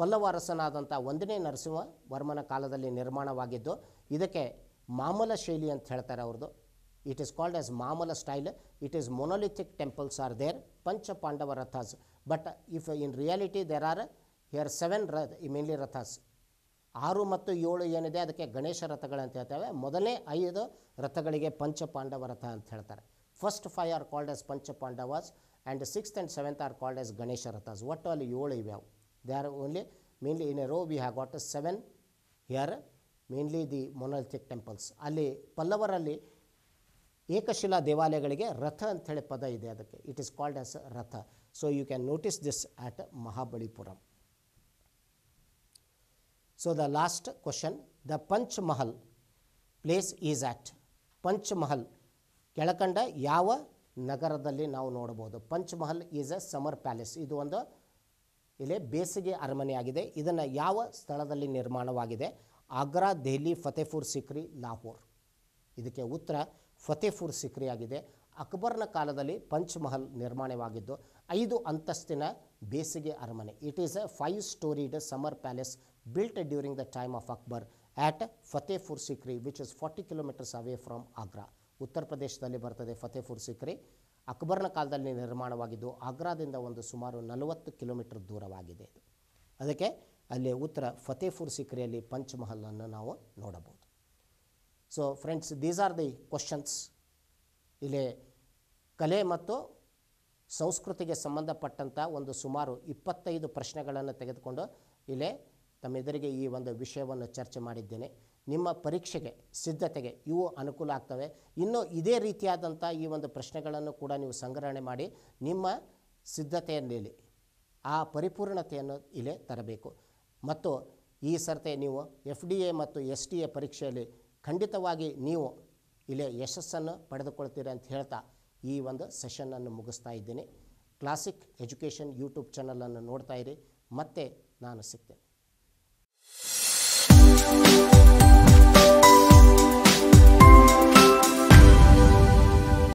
ಪಲ್ಲವ ಅರಸನಾದಂಥ ಒಂದನೇ ನರಸಿಂಹ ವರ್ಮನ ಕಾಲದಲ್ಲಿ ನಿರ್ಮಾಣವಾಗಿದ್ದು ಇದಕ್ಕೆ ಮಾಮಲ ಶೈಲಿ ಅಂತ ಹೇಳ್ತಾರೆ ಅವ್ರದ್ದು it is called as Mamalla style it is monolithic temples are there Pancha Pandava rathas but if in reality there are here seven rath mainly rathas ಆರು ಮತ್ತು ಏಳು ಏನಿದೆ ಅದಕ್ಕೆ ಗಣೇಶ ರಥಗಳಂತ ಹೇಳ್ತೇವೆ ಮೊದಲನೇ ಐದು ರಥಗಳಿಗೆ ಪಂಚಪಾಂಡವ ರಥ ಅಂತ ಹೇಳ್ತಾರೆ first five are called as Pancha Pandavas and sixth and seventh are called as Ganesha rathas ಒಟ್ಟು ಅಲ್ಲಿ ಏಳು ಇವೆ ಅವು they are only mainly in a row we have got seven here mainly the monolithic temples ಅಲ್ಲಿ ಪಲ್ಲವರಲ್ಲಿ ಏಕಶಿಲಾ ದೇವಾಲಯಗಳಿಗೆ ರಥ ಅಂಥೇಳಿ ಪದ ಇದೆ ಅದಕ್ಕೆ it is called as ratha so you can notice this at Mahabalipuram so the last question the Panch Mahal place is at Panch Mahal ಕೆಳಕಂಡ ಯಾವ ನಗರದಲ್ಲಿ ನಾವು ನೋಡಬಹುದು Panch Mahal is a summer palace ಇದು ಒಂದು ಇಲ್ಲಿ ಬೇಸಿಗೆ ಅರಮನೆಯಾಗಿದೆ ಇದನ್ನು ಯಾವ ಸ್ಥಳದಲ್ಲಿ ನಿರ್ಮಾಣವಾಗಿದೆ ಆಗ್ರಾ ದೆಹಲಿ ಫತೇಪುರ್ ಸಿಕ್ರಿ ಲಾಹೋರ್ ಇದಕ್ಕೆ ಉತ್ತರ ಫತೇಪುರ್ ಸಿಕ್ರಿ ಆಗಿದೆ ಅಕ್ಬರ್ನ ಕಾಲದಲ್ಲಿ ಪಂಚ್ ಮಹಲ್ ನಿರ್ಮಾಣವಾಗಿದ್ದು ಐದು ಅಂತಸ್ತಿನ ಬೇಸಿಗೆ ಅರಮನೆ it is a five storeyed summer palace built during the time of Akbar at Fatehpur Sikri, which is 40 kilometers away from Agra. ಉತ್ತರ ಪ್ರದೇಶದಲ್ಲಿ ಬರ್ತದೆ ಫತೇಪುರ್ ಸಿಕ್ರಿ ಅಕ್ಬರ್ನ ಕಾಲದಲ್ಲಿ ನಿರ್ಮಾಣವಾಗಿದ್ದು ಆಗ್ರಾದಿಂದ ಒಂದು ಸುಮಾರು ನಲವತ್ತು ಕಿಲೋಮೀಟರ್ ದೂರವಾಗಿದೆ ಇದು ಅದಕ್ಕೆ ಅಲ್ಲಿ ಉತ್ತರ ಫತೇಪುರ್ ಸಿಕ್ರಿಯಲ್ಲಿ ಪಂಚಮಹಲನ್ನು ನಾವು ನೋಡಬಹುದು so friends these are the questions ಇಲ್ಲಿ ಕಲೆ ಮತ್ತು ಸಂಸ್ಕೃತಿಗೆ ಸಂಬಂಧಪಟ್ಟಂಥ ಒಂದು ಸುಮಾರು ಇಪ್ಪತ್ತೈದು ಪ್ರಶ್ನೆಗಳನ್ನು ತೆಗೆದುಕೊಂಡು ಇಲ್ಲಿ ತಮ್ಮೆದುರಿಗೆ ಈ ಒಂದು ವಿಷಯವನ್ನು ಚರ್ಚೆ ಮಾಡಿದ್ದೇನೆ ನಿಮ್ಮ ಪರೀಕ್ಷೆಗೆ ಸಿದ್ಧತೆಗೆ ಇವು ಅನುಕೂಲ ಆಗ್ತವೆ ಇನ್ನೂ ಇದೇ ರೀತಿಯಾದಂಥ ಈ ಒಂದು ಪ್ರಶ್ನೆಗಳನ್ನು ಕೂಡ ನೀವು ಸಂಗ್ರಹಣೆ ಮಾಡಿ ನಿಮ್ಮ ಸಿದ್ಧತೆಯಲ್ಲಿ ಆ ಪರಿಪೂರ್ಣತೆಯನ್ನು ಇಲ್ಲೇ ತರಬೇಕು ಮತ್ತು ಈ ಸರ್ತೆ ನೀವು ಎಫ್ ಡಿ ಎ ಮತ್ತು ಎಸ್ ಡಿ ಎ ಪರೀಕ್ಷೆಯಲ್ಲಿ ಖಂಡಿತವಾಗಿ ನೀವು ಇಲ್ಲೇ ಯಶಸ್ಸನ್ನು ಪಡೆದುಕೊಳ್ತೀರಿ ಅಂತ ಹೇಳ್ತಾ ಈ ಒಂದು ಸೆಷನನ್ನು ಮುಗಿಸ್ತಾ ಇದ್ದೀನಿ ಕ್ಲಾಸಿಕ್ ಎಜುಕೇಷನ್ ಯೂಟ್ಯೂಬ್ ಚಾನಲನ್ನು ನೋಡ್ತಾ ಇರಿ ಮತ್ತೆ ನಾನು ಸಿಗ್ತೇನೆ